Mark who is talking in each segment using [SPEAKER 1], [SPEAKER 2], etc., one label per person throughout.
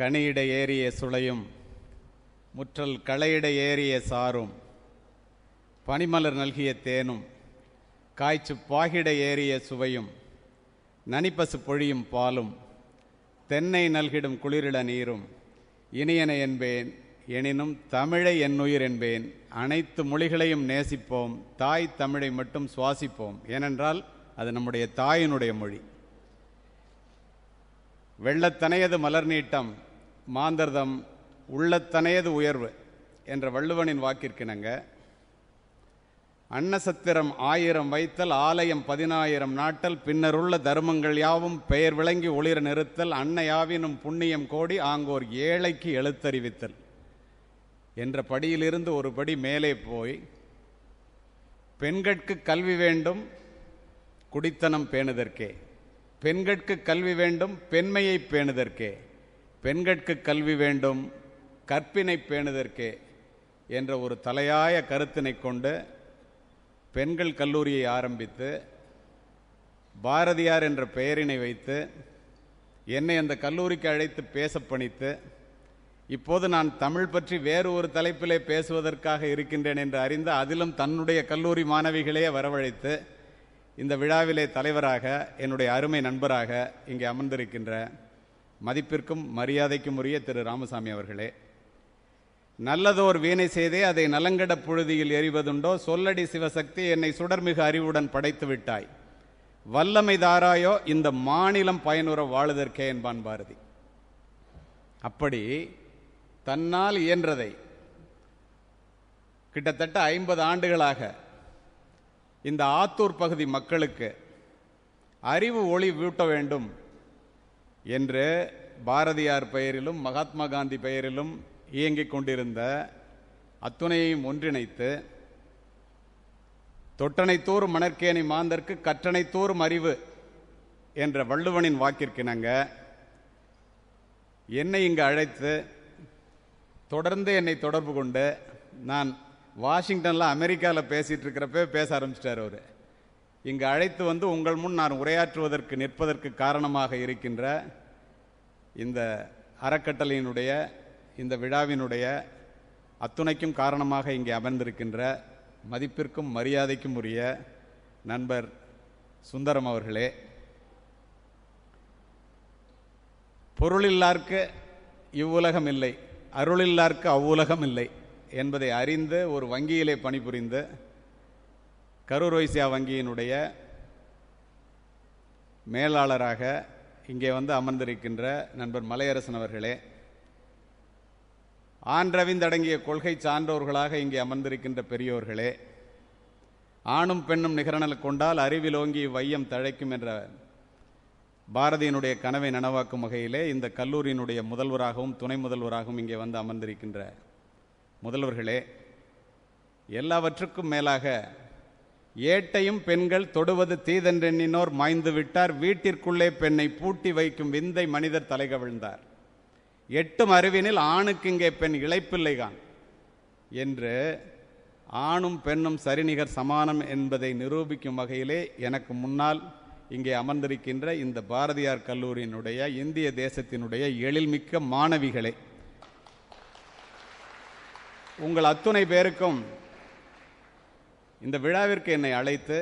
[SPEAKER 1] கனியிட ஏறிய சுளையும் முற்றல் களையிட ஏறிய சாரும் பனிமலர் நல்கிய தேனும் காய்ச்சு பாகிட ஏறிய சுவையும் நனிப்பசு பொழியும் பாலும் தென்னை நல்கிடும் குளிரிட நீரும் இனியன என்பேன் எனினும் தமிழை என்னுயிர் என்பேன் அனைத்து மொழிகளையும் நேசிப்போம் தாய் தமிழை மட்டும் சுவாசிப்போம் ஏனென்றால் அது நம்முடைய தாயினுடைய மொழி வெள்ளத்தனையது மலர் நீட்டம் மாந்தர்தம் உள்ளத்தனையது உயர்வு என்ற வள்ளுவனின் வாக்கிற்கிணங்க அன்னசத்திரம் ஆயிரம் வைத்தல் ஆலயம் பதினாயிரம் நாட்டல் பின்னருள்ள தர்மங்கள் யாவும் பெயர் விளங்கி ஒளிர நிறுத்தல் அன்னையாவினும் புண்ணியம் கோடி ஆங்கோர் ஏழைக்கு எழுத்தறிவித்தல் என்ற படியிலிருந்து ஒரு படி மேலே போய் பெண்கட்கு கல்வி வேண்டும் குடித்தனம் பேணுதற்கே பெண்கட்கு கல்வி வேண்டும் பெண்மையை பேணுதற்கே பெண்கட்கு கல்வி வேண்டும் கற்பினை பேணுதற்கே என்ற ஒரு தலையாய கருத்தினை கொண்டு பெண்கள் கல்லூரியை ஆரம்பித்து பாரதியார் என்ற பெயரினை வைத்து என்னை அந்த கல்லூரிக்கு அழைத்து பேச பணித்து இப்போது நான் தமிழ் பற்றி வேறு ஒரு தலைப்பிலே பேசுவதற்காக இருக்கின்றேன் என்று அறிந்து அதிலும் தன்னுடைய கல்லூரி மாணவிகளே வரவழைத்து இந்த விழாவிலே தலைவராக என்னுடைய அருமை நண்பராக இங்கே அமர்ந்திருக்கின்ற மதிப்பிற்கும் மரியாதைக்கும் உரிய திரு ராமசாமி அவர்களே நல்லதோர் வீணை செய்தே அதை நலங்கட புழுதியில் எறிவதுண்டோ சொல்லடி சிவசக்தி என்னை சுடர்மிகு அறிவுடன் படைத்து விட்டாய் வல்லமை தாராயோ இந்த மாநிலம் பயனுற வாழுதற்கே என்பான் பாரதி அப்படி தன்னால் இயன்றதை கிட்டத்தட்ட ஐம்பது ஆண்டுகளாக இந்த ஆத்தூர் பகுதி மக்களுக்கு அறிவு ஒளி வீட்ட வேண்டும் என்று பாரதியார் பெயரிலும் மகாத்மா காந்தி பெயரிலும் இயங்கிக் கொண்டிருந்த அத்துணையையும் ஒன்றிணைத்து தொட்டனைத்தோறும் மணற்கேணி மாந்தற்கு கற்றனைத்தோறும் அறிவு என்ற வள்ளுவனின் வாக்கிற்கிணங்க என்னை இங்கு அழைத்து தொடர்ந்து என்னை தொடர்பு கொண்டு நான் வாஷிங்டனில் அமெரிக்காவில் பேசிகிட்டு இருக்கிறப்ப பேச ஆரம்பிச்சிட்டார் அவர் இங்கு அழைத்து வந்து உங்கள் முன் நான் உரையாற்றுவதற்கு நிற்பதற்கு காரணமாக இருக்கின்ற இந்த அறக்கட்டளையினுடைய இந்த விழாவினுடைய அத்துணைக்கும் காரணமாக இங்கே அமர்ந்திருக்கின்ற மதிப்பிற்கும் மரியாதைக்கும் உரிய நண்பர் சுந்தரம் அவர்களே பொருளில்லார்க்கு இவ்வுலகம் இல்லை அருளில்லார்க்கு அவ்வுலகம் இல்லை என்பதை அறிந்து ஒரு வங்கியிலே பணிபுரிந்து கரூர் வைசியா வங்கியினுடைய மேலாளராக இங்கே வந்து அமர்ந்திருக்கின்ற நண்பர் மலையரசன் அவர்களே அடங்கிய கொள்கை சான்றோர்களாக இங்கே அமர்ந்திருக்கின்ற பெரியோர்களே ஆணும் பெண்ணும் நிகரனல் கொண்டால் அறிவிலோங்கி வையம் தழைக்கும் என்ற பாரதியினுடைய கனவை நனவாக்கும் வகையிலே இந்த கல்லூரியினுடைய முதல்வராகவும் துணை முதல்வராகவும் இங்கே வந்து அமர்ந்திருக்கின்ற முதல்வர்களே எல்லாவற்றுக்கும் மேலாக ஏட்டையும் பெண்கள் தொடுவது தீதென்றெண்ணினோர் மாய்ந்து விட்டார் வீட்டிற்குள்ளே பெண்ணை பூட்டி வைக்கும் விந்தை மனிதர் கவிழ்ந்தார் எட்டும் அறிவினில் ஆணுக்கு இங்கே பெண் இழைப்பில்லைதான் என்று ஆணும் பெண்ணும் சரிநிகர் சமானம் என்பதை நிரூபிக்கும் வகையிலே எனக்கு முன்னால் இங்கே அமர்ந்திருக்கின்ற இந்த பாரதியார் கல்லூரியினுடைய இந்திய தேசத்தினுடைய எழில்மிக்க மாணவிகளே உங்கள் அத்துணை பேருக்கும் இந்த விழாவிற்கு என்னை அழைத்து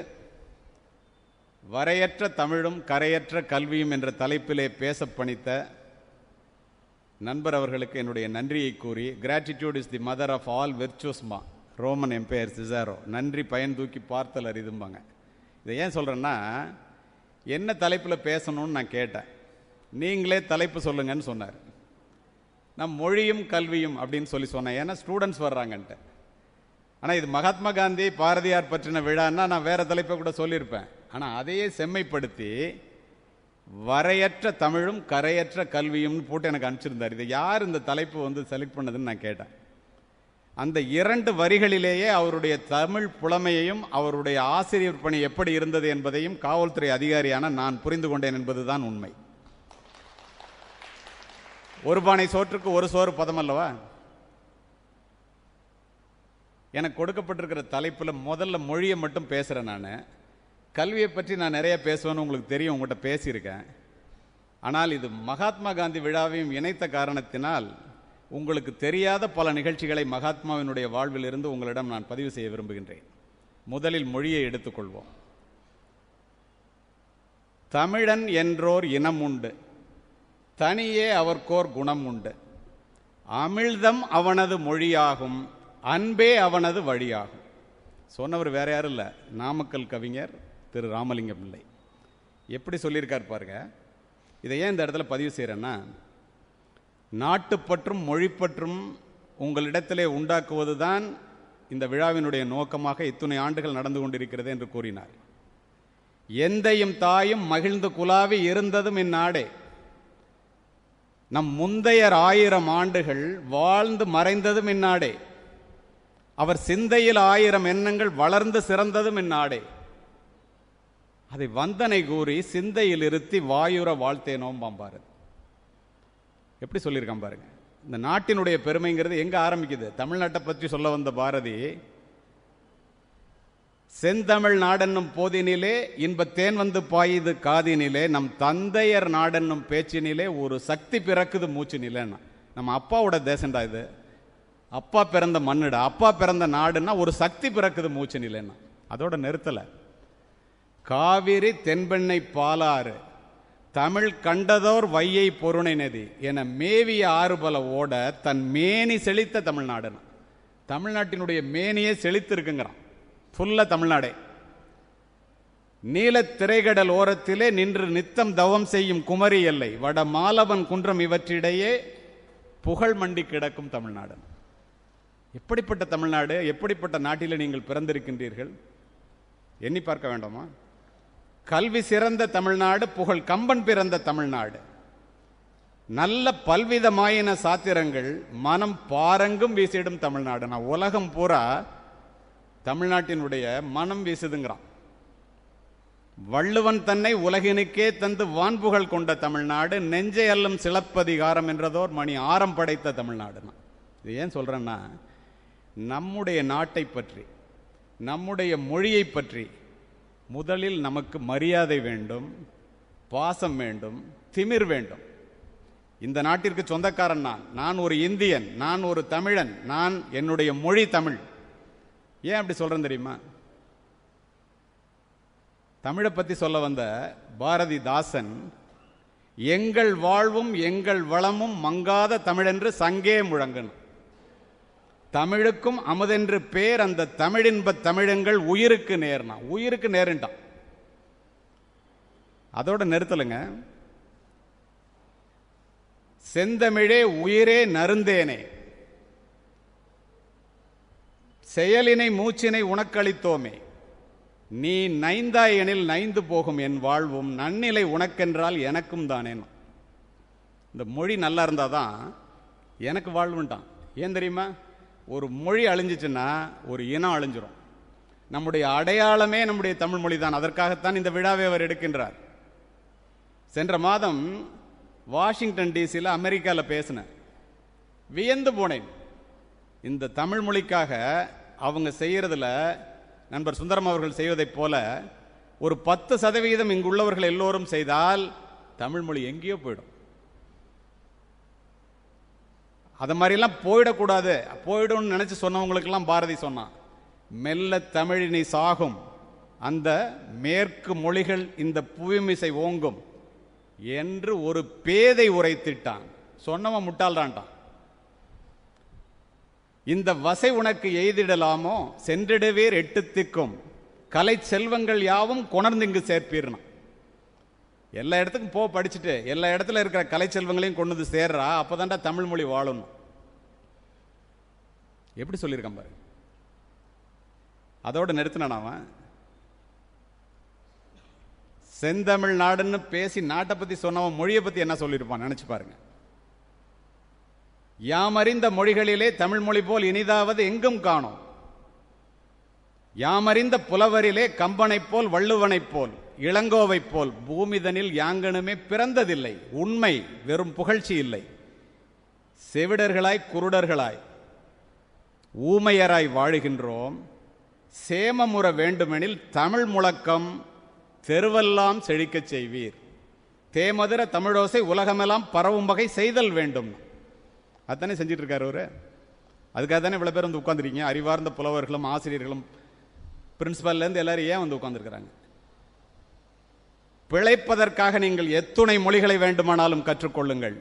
[SPEAKER 1] வரையற்ற தமிழும் கரையற்ற கல்வியும் என்ற தலைப்பிலே பேச பணித்த நண்பர் அவர்களுக்கு என்னுடைய நன்றியை கூறி gratitude is the mother of all வெர்ச்சுஸ்மா ரோமன் எம்பையர் சிசாரோ நன்றி பயன் தூக்கி பார்த்தல் அறிதும்பாங்க இதை ஏன் சொல்கிறேன்னா என்ன தலைப்பில் பேசணும்னு நான் கேட்டேன் நீங்களே தலைப்பு சொல்லுங்கன்னு சொன்னார் நான் மொழியும் கல்வியும் அப்படின்னு சொல்லி சொன்னேன் ஏன்னா ஸ்டூடெண்ட்ஸ் வர்றாங்கன்ட்டு ஆனால் இது மகாத்மா காந்தி பாரதியார் பற்றின விழான்னா நான் வேறு தலைப்பை கூட சொல்லியிருப்பேன் ஆனால் அதையே செம்மைப்படுத்தி வரையற்ற தமிழும் கரையற்ற கல்வியும்னு போட்டு எனக்கு அனுப்பிச்சிருந்தார் இதை யார் இந்த தலைப்பு வந்து செலக்ட் பண்ணதுன்னு நான் கேட்டேன் அந்த இரண்டு வரிகளிலேயே அவருடைய தமிழ் புலமையையும் அவருடைய ஆசிரியர் பணி எப்படி இருந்தது என்பதையும் காவல்துறை அதிகாரியான நான் புரிந்து கொண்டேன் என்பதுதான் உண்மை ஒரு பானை சோற்றுக்கு ஒரு சோறு பதமல்லவா எனக்கு கொடுக்கப்பட்டிருக்கிற தலைப்பில் முதல்ல மொழியை மட்டும் பேசுகிறேன் நான் கல்வியை பற்றி நான் நிறைய பேசுவேன்னு உங்களுக்கு தெரியும் உங்கள்கிட்ட பேசியிருக்கேன் ஆனால் இது மகாத்மா காந்தி விழாவையும் இணைத்த காரணத்தினால் உங்களுக்கு தெரியாத பல நிகழ்ச்சிகளை மகாத்மாவினுடைய வாழ்விலிருந்து உங்களிடம் நான் பதிவு செய்ய விரும்புகின்றேன் முதலில் மொழியை எடுத்துக்கொள்வோம் தமிழன் என்றோர் இனம் உண்டு தனியே அவர்கோர் குணம் உண்டு அமிழ்தம் அவனது மொழியாகும் அன்பே அவனது வழியாகும் சொன்னவர் வேற யாரும் இல்லை நாமக்கல் கவிஞர் திரு ராமலிங்க பிள்ளை எப்படி சொல்லியிருக்கார் பாருங்க இதை ஏன் இந்த இடத்துல பதிவு செய்கிறேன்னா நாட்டுப்பற்றும் மொழிப்பற்றும் உங்களிடத்திலே உண்டாக்குவது தான் இந்த விழாவினுடைய நோக்கமாக இத்துணை ஆண்டுகள் நடந்து கொண்டிருக்கிறது என்று கூறினார் எந்தையும் தாயும் மகிழ்ந்து குலாவி இருந்ததும் இந்நாடே நம் முந்தையர் ஆயிரம் ஆண்டுகள் வாழ்ந்து மறைந்ததும் இந்நாடே அவர் சிந்தையில் ஆயிரம் எண்ணங்கள் வளர்ந்து சிறந்ததும் இந்நாடே அதை வந்தனை கூறி சிந்தையில் இருத்தி வாயுற வாழ்த்தேனோம் பாம்பாரு எப்படி சொல்லியிருக்கான் பாருங்க இந்த நாட்டினுடைய பெருமைங்கிறது எங்கே ஆரம்பிக்குது தமிழ்நாட்டை பற்றி சொல்ல வந்த பாரதி செந்தமிழ் நாடென்னும் போதினிலே இன்பத்தேன் வந்து பாயுது காதினிலே நம் தந்தையர் நாடென்னும் பேச்சினிலே ஒரு சக்தி பிறக்குது மூச்சு நிலைன்னா நம்ம அப்பாவோட தேசம்டா இது அப்பா பிறந்த மண்ணுடா அப்பா பிறந்த நாடுன்னா ஒரு சக்தி பிறக்குது மூச்சு நிலைன்னா அதோட நிறுத்தலை காவிரி தென்பெண்ணை பாலாறு தமிழ் கண்டதோர் வையை பொருணை நதி என மேவிய ஆறு பல ஓட தன் மேனி செழித்த தமிழ்நாடுன்னு தமிழ்நாட்டினுடைய மேனியே செழித்திருக்குங்கிறான் ஃபுல்லாக தமிழ்நாடே நீல திரைகடல் ஓரத்திலே நின்று நித்தம் தவம் செய்யும் குமரி எல்லை வட மாலவன் குன்றம் இவற்றிடையே புகழ் மண்டி கிடக்கும் தமிழ்நாடு எப்படிப்பட்ட தமிழ்நாடு எப்படிப்பட்ட நாட்டில் நீங்கள் பிறந்திருக்கின்றீர்கள் எண்ணி பார்க்க வேண்டாமா கல்வி சிறந்த தமிழ்நாடு புகழ் கம்பன் பிறந்த தமிழ்நாடு நல்ல பல்விதமாயின சாத்திரங்கள் மனம் பாரங்கும் வீசிடும் தமிழ்நாடு நான் உலகம் பூரா தமிழ்நாட்டினுடைய மனம் வீசுதுங்கிறான் வள்ளுவன் தன்னை உலகினுக்கே தந்து வான்புகள் கொண்ட தமிழ்நாடு நெஞ்சை அல்லும் சிலப்பதிகாரம் என்றதோர் மணி ஆரம் படைத்த தமிழ்நாடுனா இது ஏன் சொல்றேன்னா நம்முடைய நாட்டை பற்றி நம்முடைய மொழியை பற்றி முதலில் நமக்கு மரியாதை வேண்டும் பாசம் வேண்டும் திமிர் வேண்டும் இந்த நாட்டிற்கு சொந்தக்காரன் நான் நான் ஒரு இந்தியன் நான் ஒரு தமிழன் நான் என்னுடைய மொழி தமிழ் ஏன் அப்படி சொல்கிறேன் தெரியுமா தமிழை பற்றி சொல்ல வந்த பாரதிதாசன் எங்கள் வாழ்வும் எங்கள் வளமும் மங்காத தமிழென்று சங்கே முழங்கணும் தமிழுக்கும் அமுதென்று பேர் அந்த தமிழின்ப தமிழங்கள் உயிருக்கு நேர்னா உயிருக்கு நேருண்டான் அதோட நிறுத்தலுங்க செந்தமிழே உயிரே நருந்தேனே செயலினை மூச்சினை உனக்களித்தோமே நீ நைந்தாய் எனில் நைந்து போகும் என் வாழ்வும் நன்னிலை உனக்கென்றால் எனக்கும் தானேனும் இந்த மொழி நல்லா இருந்தாதான் தான் எனக்கு வாழ்வுண்டான் ஏன் தெரியுமா ஒரு மொழி அழிஞ்சிச்சுன்னா ஒரு இனம் அழிஞ்சிரும் நம்முடைய அடையாளமே நம்முடைய தமிழ் மொழி தான் அதற்காகத்தான் இந்த விழாவை அவர் எடுக்கின்றார் சென்ற மாதம் வாஷிங்டன் டிசியில் அமெரிக்காவில் பேசினேன் வியந்து போனேன் இந்த தமிழ் மொழிக்காக அவங்க செய்கிறதுல நண்பர் சுந்தரம் அவர்கள் செய்வதைப் போல ஒரு பத்து சதவீதம் இங்குள்ளவர்கள் எல்லோரும் செய்தால் தமிழ்மொழி எங்கேயோ போயிடும் அது மாதிரிலாம் போயிடக்கூடாது போயிடும்னு நினச்சி சொன்னவங்களுக்கெல்லாம் பாரதி சொன்னான் மெல்ல தமிழினை சாகும் அந்த மேற்கு மொழிகள் இந்த புவிமிசை ஓங்கும் என்று ஒரு பேதை உரைத்திட்டான் சொன்னவன் முட்டாள்டான்ட்டான் இந்த வசை உனக்கு எய்திடலாமோ சென்றிடவேர் எட்டு திக்கும் கலை செல்வங்கள் யாவும் கொணர்ந்து இங்கு சேர்ப்பீர்னா எல்லா இடத்துக்கும் போ படிச்சுட்டு எல்லா இடத்துல இருக்கிற கலைச்செல்வங்களையும் கொண்டு வந்து சேர்றா அப்போ தாண்டா தமிழ் மொழி வாழணும் எப்படி சொல்லியிருக்கான் பாரு அதோடு நிறுத்தினான் அவன் செந்தமிழ் நாடுன்னு பேசி நாட்டை பற்றி சொன்னவன் மொழியை பற்றி என்ன சொல்லியிருப்பான் நினச்சி பாருங்க யாமறிந்த மொழிகளிலே தமிழ் மொழி போல் இனிதாவது எங்கும் காணும் யாமறிந்த புலவரிலே கம்பனைப் போல் வள்ளுவனைப் போல் இளங்கோவை போல் பூமிதனில் யாங்கனுமே பிறந்ததில்லை உண்மை வெறும் புகழ்ச்சி இல்லை செவிடர்களாய் குருடர்களாய் ஊமையராய் வாழுகின்றோம் சேமமுற வேண்டுமெனில் தமிழ் முழக்கம் தெருவெல்லாம் செழிக்கச் செய்வீர் தேமதுர தமிழோசை உலகமெல்லாம் பரவும் வகை செய்தல் வேண்டும் அதானே செஞ்சிட்டு இருக்காரு அவரு அதுக்காக தானே இவ்வளோ பேர் வந்து உட்காந்துருக்கீங்க அறிவார்ந்த புலவர்களும் ஆசிரியர்களும் பிரின்ஸிபல்லேருந்து எல்லாரும் ஏன் வந்து உட்காந்துருக்குறாங்க பிழைப்பதற்காக நீங்கள் எத்துணை மொழிகளை வேண்டுமானாலும் கற்றுக்கொள்ளுங்கள்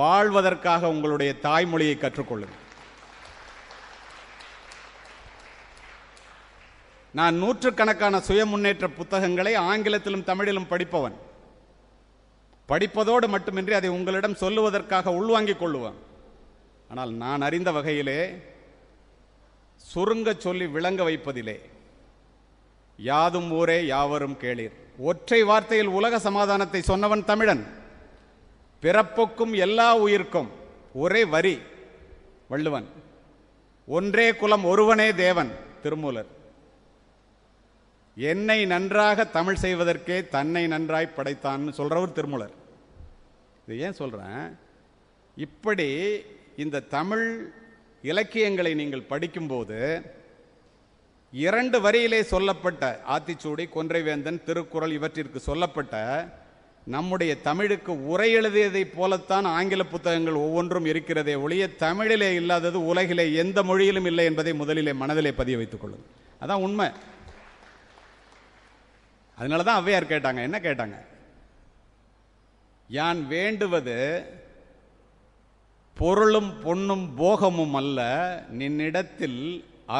[SPEAKER 1] வாழ்வதற்காக உங்களுடைய தாய்மொழியை கற்றுக்கொள்ளுங்கள் நான் நூற்றுக்கணக்கான சுய முன்னேற்ற புத்தகங்களை ஆங்கிலத்திலும் தமிழிலும் படிப்பவன் படிப்பதோடு மட்டுமின்றி அதை உங்களிடம் சொல்லுவதற்காக உள்வாங்கிக் கொள்ளுவேன் ஆனால் நான் அறிந்த வகையிலே சுருங்க சொல்லி விளங்க வைப்பதிலே யாதும் ஊரே யாவரும் கேளீர் ஒற்றை வார்த்தையில் உலக சமாதானத்தை சொன்னவன் தமிழன் பிறப்புக்கும் எல்லா உயிர்க்கும் ஒரே வரி வள்ளுவன் ஒன்றே குலம் ஒருவனே தேவன் திருமூலர் என்னை நன்றாக தமிழ் செய்வதற்கே தன்னை நன்றாய் படைத்தான்னு சொல்கிறவர் திருமூலர் இது ஏன் சொல்கிறேன் இப்படி இந்த தமிழ் இலக்கியங்களை நீங்கள் படிக்கும்போது இரண்டு வரியிலே சொல்லப்பட்ட ஆத்திச்சூடி கொன்றைவேந்தன் திருக்குறள் இவற்றிற்கு சொல்லப்பட்ட நம்முடைய தமிழுக்கு உரை எழுதியதைப் போலத்தான் ஆங்கில புத்தகங்கள் ஒவ்வொன்றும் இருக்கிறதே ஒழிய தமிழிலே இல்லாதது உலகிலே எந்த மொழியிலும் இல்லை என்பதை முதலிலே மனதிலே பதிய வைத்துக் கொள்ளும் அதான் உண்மை அதனால தான் ஔவையார் கேட்டாங்க என்ன கேட்டாங்க யான் வேண்டுவது பொருளும் பொன்னும் போகமும் அல்ல நின்னிடத்தில்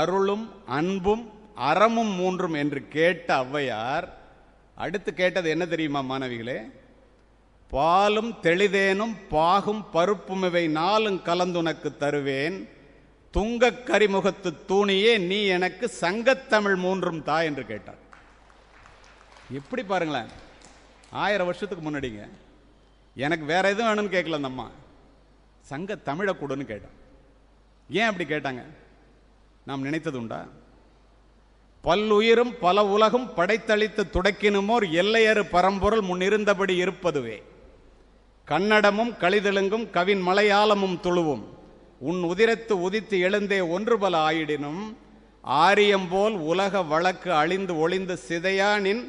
[SPEAKER 1] அருளும் அன்பும் அறமும் மூன்றும் என்று கேட்ட ஔவையார் அடுத்து கேட்டது என்ன தெரியுமா மாணவிகளே பாலும் தெளிதேனும் பாகும் பருப்பும் இவை நாளும் கலந்துனக்கு தருவேன் துங்கக் கரிமுகத்து தூணியே நீ எனக்கு சங்கத்தமிழ் மூன்றும் தா என்று கேட்டார் எப்படி பாருங்களேன் ஆயிரம் வருஷத்துக்கு முன்னாடிங்க எனக்கு வேற எதுவும் வேணும்னு கேட்கல அந்த அம்மா சங்க தமிழை கொடுன்னு கேட்டான் ஏன் அப்படி கேட்டாங்க நாம் நினைத்தது உண்டா பல்லுயிரும் பல உலகும் படைத்தளித்து துடைக்கினுமோர் எல்லையறு பரம்பொருள் முன்னிருந்தபடி இருப்பதுவே கன்னடமும் கழிதெழுங்கும் கவின் மலையாளமும் துழுவும் உன் உதிரத்து உதித்து எழுந்தே ஒன்று பல ஆயிடினும் ஆரியம் போல் உலக வழக்கு அழிந்து ஒளிந்து சிதையானின்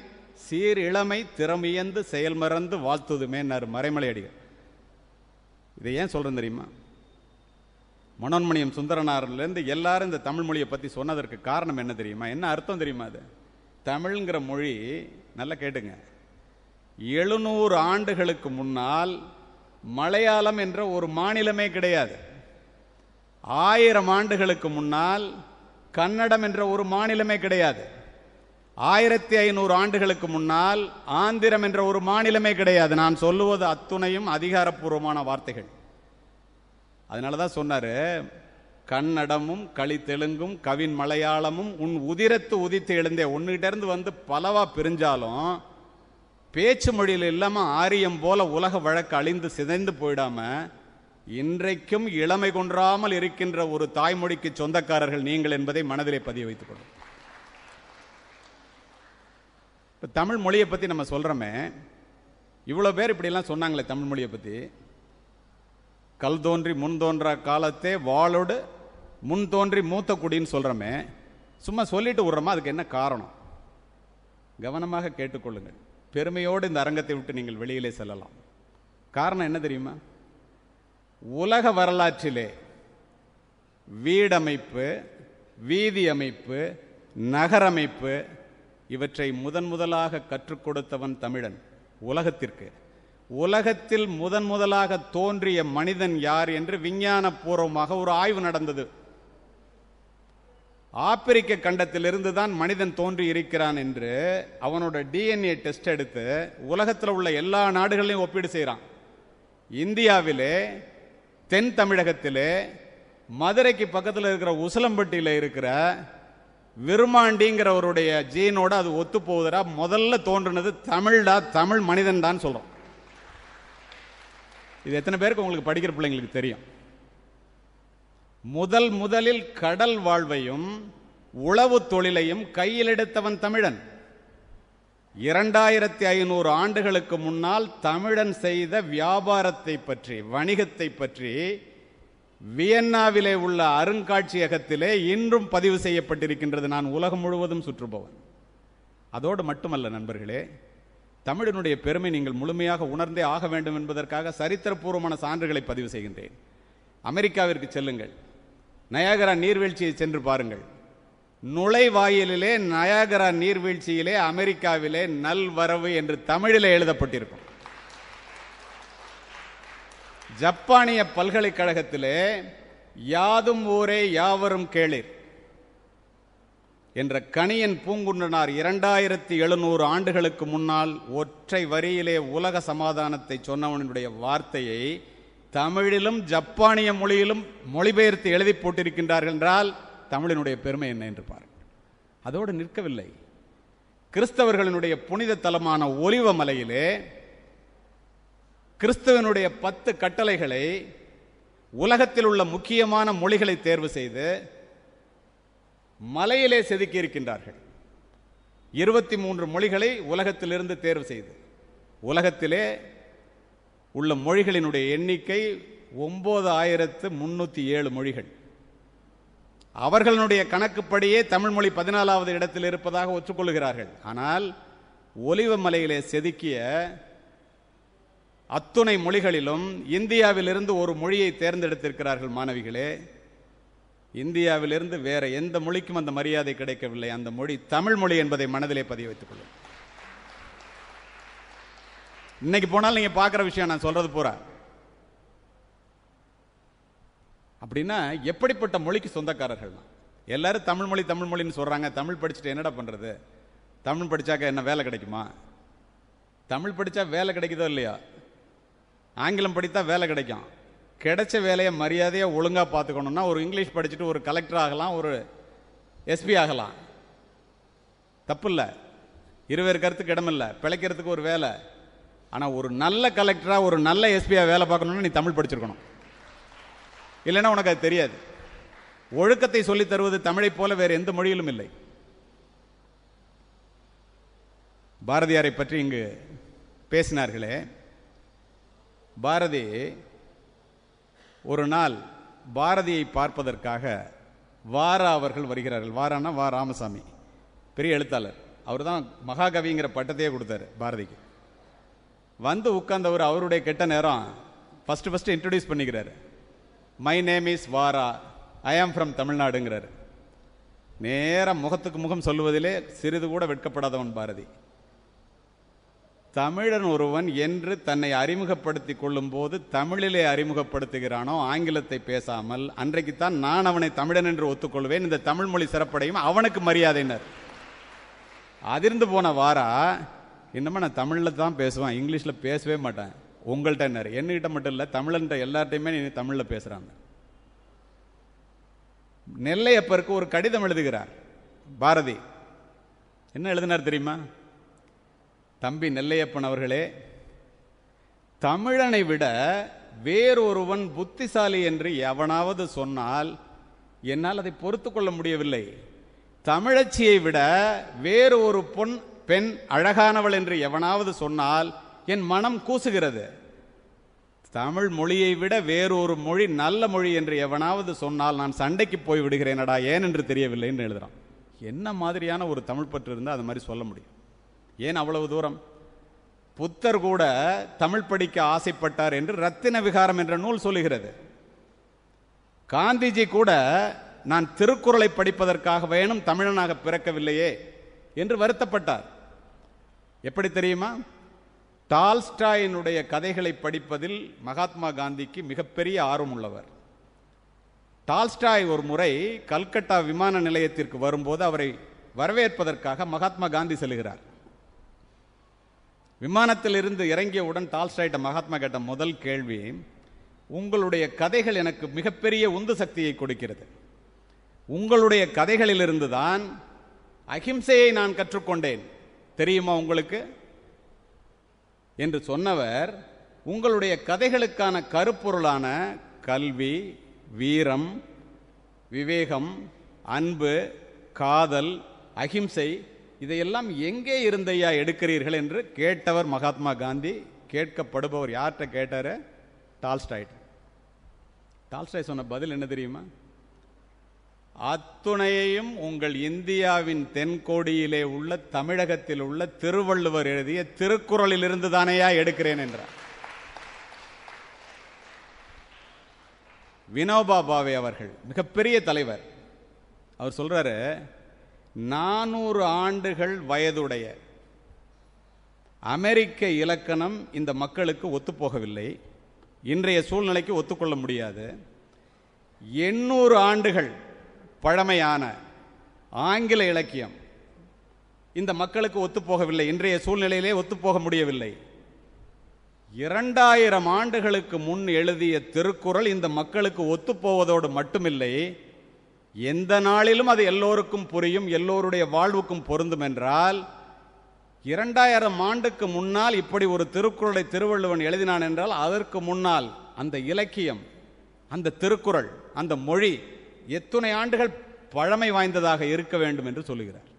[SPEAKER 1] சீர் இளமை திறமியந்து செயல்மறந்து வாழ்த்துதுமேன்னார் மறைமலையடிகள் இதை ஏன் சொல்கிறேன் தெரியுமா மனோன்மணியம் சுந்தரனார்லேருந்து எல்லாரும் இந்த தமிழ் மொழியை பற்றி சொன்னதற்கு காரணம் என்ன தெரியுமா என்ன அர்த்தம் தெரியுமா அது தமிழ்ங்கிற மொழி நல்லா கேட்டுங்க எழுநூறு ஆண்டுகளுக்கு முன்னால் மலையாளம் என்ற ஒரு மாநிலமே கிடையாது ஆயிரம் ஆண்டுகளுக்கு முன்னால் கன்னடம் என்ற ஒரு மாநிலமே கிடையாது ஆயிரத்தி ஐநூறு ஆண்டுகளுக்கு முன்னால் ஆந்திரம் என்ற ஒரு மாநிலமே கிடையாது நான் சொல்லுவது அத்துணையும் அதிகாரப்பூர்வமான வார்த்தைகள் அதனால தான் சொன்னார் கன்னடமும் களி தெலுங்கும் கவின் மலையாளமும் உன் உதிரத்து உதித்து எழுந்தே ஒன்றுகிட்டேருந்து வந்து பலவா பிரிஞ்சாலும் பேச்சு மொழியில் இல்லாமல் ஆரியம் போல உலக வழக்கு அழிந்து சிதைந்து போயிடாம இன்றைக்கும் இளமை கொன்றாமல் இருக்கின்ற ஒரு தாய்மொழிக்கு சொந்தக்காரர்கள் நீங்கள் என்பதை மனதிலே பதிய வைத்துக் கொள்ளும் இப்போ தமிழ் மொழியை பற்றி நம்ம சொல்கிறோமே இவ்வளோ பேர் இப்படிலாம் சொன்னாங்களே தமிழ் மொழியை பற்றி கல் தோன்றி முன் தோன்றா காலத்தே வாளோடு முன் தோன்றி மூத்த குடின்னு சொல்கிறோமே சும்மா சொல்லிட்டு விட்றோமா அதுக்கு என்ன காரணம் கவனமாக கேட்டுக்கொள்ளுங்கள் பெருமையோடு இந்த அரங்கத்தை விட்டு நீங்கள் வெளியிலே செல்லலாம் காரணம் என்ன தெரியுமா உலக வரலாற்றிலே வீடமைப்பு வீதி அமைப்பு நகரமைப்பு இவற்றை முதன் முதலாக கற்றுக் கொடுத்தவன் தமிழன் உலகத்திற்கு உலகத்தில் முதன் முதலாக தோன்றிய மனிதன் யார் என்று விஞ்ஞானபூர்வமாக ஒரு ஆய்வு நடந்தது ஆப்பிரிக்க கண்டத்திலிருந்து தான் மனிதன் தோன்றி இருக்கிறான் என்று அவனோட டிஎன்ஏ டெஸ்ட் எடுத்து உலகத்தில் உள்ள எல்லா நாடுகளையும் ஒப்பீடு செய்கிறான் இந்தியாவிலே தென் தமிழகத்திலே மதுரைக்கு பக்கத்தில் இருக்கிற உசலம்பட்டியில் இருக்கிற விருமாண்டிங்கிறவருடைய ஜீனோட அது ஒத்து முதல்ல தோன்றுனது தமிழ்டா தமிழ் மனிதன் தான் சொல்கிறோம் இது எத்தனை பேருக்கு உங்களுக்கு படிக்கிற பிள்ளைங்களுக்கு தெரியும் முதல் முதலில் கடல் வாழ்வையும் உளவு தொழிலையும் கையில் எடுத்தவன் தமிழன் இரண்டாயிரத்தி ஐநூறு ஆண்டுகளுக்கு முன்னால் தமிழன் செய்த வியாபாரத்தை பற்றி வணிகத்தை பற்றி வியன்னாவிலே உள்ள அருங்காட்சியகத்திலே இன்றும் பதிவு செய்யப்பட்டிருக்கின்றது நான் உலகம் முழுவதும் சுற்றுபவன் அதோடு மட்டுமல்ல நண்பர்களே தமிழனுடைய பெருமை நீங்கள் முழுமையாக உணர்ந்தே ஆக வேண்டும் என்பதற்காக சரித்திரபூர்வமான சான்றுகளை பதிவு செய்கின்றேன் அமெரிக்காவிற்கு செல்லுங்கள் நயாகரா நீர்வீழ்ச்சியை சென்று பாருங்கள் நுழைவாயிலே நயாகரா நீர்வீழ்ச்சியிலே அமெரிக்காவிலே நல்வரவு என்று தமிழிலே எழுதப்பட்டிருக்கும் ஜப்பானிய பல்கலைக்கழகத்திலே யாதும் ஊரே யாவரும் கேளீர் என்ற கணியன் பூங்குன்றனார் இரண்டாயிரத்தி எழுநூறு ஆண்டுகளுக்கு முன்னால் ஒற்றை வரியிலே உலக சமாதானத்தை சொன்னவனுடைய வார்த்தையை தமிழிலும் ஜப்பானிய மொழியிலும் மொழிபெயர்த்து எழுதி போட்டிருக்கின்றார்கள் என்றால் தமிழினுடைய பெருமை என்ன என்று பாருங்கள் அதோடு நிற்கவில்லை கிறிஸ்தவர்களினுடைய புனித தலமான ஒலிவ மலையிலே கிறிஸ்தவனுடைய பத்து கட்டளைகளை உலகத்தில் உள்ள முக்கியமான மொழிகளை தேர்வு செய்து மலையிலே செதுக்கி இருக்கின்றார்கள் இருபத்தி மூன்று மொழிகளை உலகத்திலிருந்து தேர்வு செய்து உலகத்திலே உள்ள மொழிகளினுடைய எண்ணிக்கை ஒம்பது ஆயிரத்து முன்னூற்றி ஏழு மொழிகள் அவர்களுடைய கணக்குப்படியே தமிழ் மொழி பதினாலாவது இடத்தில் இருப்பதாக ஒற்றுக்கொள்கிறார்கள் ஆனால் மலையிலே செதுக்கிய அத்துணை மொழிகளிலும் இந்தியாவிலிருந்து ஒரு மொழியை தேர்ந்தெடுத்திருக்கிறார்கள் மாணவிகளே இந்தியாவிலிருந்து வேற எந்த மொழிக்கும் அந்த மரியாதை கிடைக்கவில்லை அந்த மொழி தமிழ் மொழி என்பதை மனதிலே பதிய வைத்துக் கொள்ளும் இன்னைக்கு போனாலும் நீங்க பார்க்குற விஷயம் நான் சொல்றது பூரா அப்படின்னா எப்படிப்பட்ட மொழிக்கு சொந்தக்காரர்கள் எல்லாரும் தமிழ் மொழி தமிழ் மொழின்னு சொல்றாங்க தமிழ் படிச்சுட்டு என்னடா பண்றது தமிழ் படிச்சாக்க என்ன வேலை கிடைக்குமா தமிழ் படித்தா வேலை கிடைக்குதோ இல்லையா ஆங்கிலம் படித்தா வேலை கிடைக்கும் கிடைச்ச வேலையை மரியாதையாக ஒழுங்காக பார்த்துக்கணுன்னா ஒரு இங்கிலீஷ் படிச்சுட்டு ஒரு கலெக்டர் ஆகலாம் ஒரு எஸ்பி ஆகலாம் தப்பு இல்லை இருவேறு கருத்துக்கு இடமில்லை பிழைக்கிறதுக்கு ஒரு வேலை ஆனால் ஒரு நல்ல கலெக்டராக ஒரு நல்ல எஸ்பியாக வேலை பார்க்கணும்னு நீ தமிழ் படிச்சிருக்கணும் இல்லைன்னா உனக்கு அது தெரியாது ஒழுக்கத்தை சொல்லி தருவது தமிழை போல வேறு எந்த மொழியிலும் இல்லை பாரதியாரை பற்றி இங்கு பேசினார்களே பாரதி ஒரு நாள் பாரதியை பார்ப்பதற்காக வாரா அவர்கள் வருகிறார்கள் வாரானா வா ராமசாமி பெரிய எழுத்தாளர் அவர் தான் மகாகவிங்கிற பட்டத்தையே கொடுத்தாரு பாரதிக்கு வந்து உட்கார்ந்தவர் அவருடைய கெட்ட நேரம் ஃபஸ்ட்டு ஃபஸ்ட்டு இன்ட்ரடியூஸ் பண்ணிக்கிறார் மை நேம் இஸ் வாரா ஐ ஆம் ஃப்ரம் தமிழ்நாடுங்கிறார் நேராக முகத்துக்கு முகம் சொல்லுவதிலே சிறிது கூட வெட்கப்படாதவன் பாரதி தமிழன் ஒருவன் என்று தன்னை அறிமுகப்படுத்தி கொள்ளும்போது தமிழிலே அறிமுகப்படுத்துகிறானோ ஆங்கிலத்தை பேசாமல் அன்றைக்குத்தான் நான் அவனை தமிழன் என்று ஒத்துக்கொள்வேன் இந்த தமிழ் மொழி சிறப்படையும் அவனுக்கு மரியாதையினர் அதிர்ந்து போன வாரா இன்னமும் நான் தமிழில் தான் பேசுவேன் இங்கிலீஷில் பேசவே மாட்டேன் உங்கள்கிட்ட என்ன என்கிட்ட மட்டும் இல்லை தமிழன்ற எல்லார்ட்டையுமே நீ தமிழில் பேசுகிறாங்க நெல்லையப்பருக்கு ஒரு கடிதம் எழுதுகிறார் பாரதி என்ன எழுதினார் தெரியுமா தம்பி நெல்லையப்பன் அவர்களே தமிழனை விட வேறொருவன் புத்திசாலி என்று எவனாவது சொன்னால் என்னால் அதை பொறுத்து கொள்ள முடியவில்லை தமிழச்சியை விட வேறு ஒரு பொன் பெண் அழகானவள் என்று எவனாவது சொன்னால் என் மனம் கூசுகிறது தமிழ் மொழியை விட வேறொரு மொழி நல்ல மொழி என்று எவனாவது சொன்னால் நான் சண்டைக்கு போய் விடுகிறேனடா ஏன் என்று தெரியவில்லைன்னு எழுதுகிறான் என்ன மாதிரியான ஒரு தமிழ் பற்று இருந்தால் அது மாதிரி சொல்ல முடியும் ஏன் அவ்வளவு தூரம் புத்தர் கூட தமிழ் படிக்க ஆசைப்பட்டார் என்று ரத்தின விகாரம் என்ற நூல் சொல்லுகிறது காந்திஜி கூட நான் திருக்குறளை படிப்பதற்காக வேணும் தமிழனாக பிறக்கவில்லையே என்று வருத்தப்பட்டார் எப்படி தெரியுமா டால்ஸ்டாயினுடைய கதைகளை படிப்பதில் மகாத்மா காந்திக்கு மிகப்பெரிய ஆர்வம் உள்ளவர் டால்ஸ்டாய் ஒரு முறை கல்கட்டா விமான நிலையத்திற்கு வரும்போது அவரை வரவேற்பதற்காக மகாத்மா காந்தி செல்கிறார் விமானத்தில் இருந்து இறங்கியவுடன் டால்ஸ்டாய்ட்ட மகாத்மா கேட்ட முதல் கேள்வி உங்களுடைய கதைகள் எனக்கு மிகப்பெரிய உந்து சக்தியை கொடுக்கிறது உங்களுடைய கதைகளிலிருந்து தான் அகிம்சையை நான் கற்றுக்கொண்டேன் தெரியுமா உங்களுக்கு என்று சொன்னவர் உங்களுடைய கதைகளுக்கான கருப்பொருளான கல்வி வீரம் விவேகம் அன்பு காதல் அகிம்சை இதையெல்லாம் எங்கே இருந்தையா எடுக்கிறீர்கள் என்று கேட்டவர் மகாத்மா காந்தி கேட்கப்படுபவர் யார்கிட்ட கேட்டார் டால்ஸ்டாய்ட் டால்ஸ்டாய் சொன்ன பதில் என்ன தெரியுமா அத்துணையையும் உங்கள் இந்தியாவின் தென்கோடியிலே உள்ள தமிழகத்தில் உள்ள திருவள்ளுவர் எழுதிய திருக்குறளில் இருந்து தானேயா எடுக்கிறேன் என்றார் வினோபா பாவே அவர்கள் மிகப்பெரிய தலைவர் அவர் சொல்றாரு நானூறு ஆண்டுகள் வயதுடைய அமெரிக்க இலக்கணம் இந்த மக்களுக்கு ஒத்துப்போகவில்லை இன்றைய சூழ்நிலைக்கு ஒத்துக்கொள்ள முடியாது எண்ணூறு ஆண்டுகள் பழமையான ஆங்கில இலக்கியம் இந்த மக்களுக்கு ஒத்துப்போகவில்லை இன்றைய சூழ்நிலையிலே ஒத்துப்போக முடியவில்லை இரண்டாயிரம் ஆண்டுகளுக்கு முன் எழுதிய திருக்குறள் இந்த மக்களுக்கு ஒத்துப்போவதோடு மட்டுமில்லை எந்த நாளிலும் அது எல்லோருக்கும் புரியும் எல்லோருடைய வாழ்வுக்கும் பொருந்தும் என்றால் இரண்டாயிரம் ஆண்டுக்கு முன்னால் இப்படி ஒரு திருக்குறளை திருவள்ளுவன் எழுதினான் என்றால் அதற்கு முன்னால் அந்த இலக்கியம் அந்த திருக்குறள் அந்த மொழி எத்தனை ஆண்டுகள் பழமை வாய்ந்ததாக இருக்க வேண்டும் என்று சொல்லுகிறார்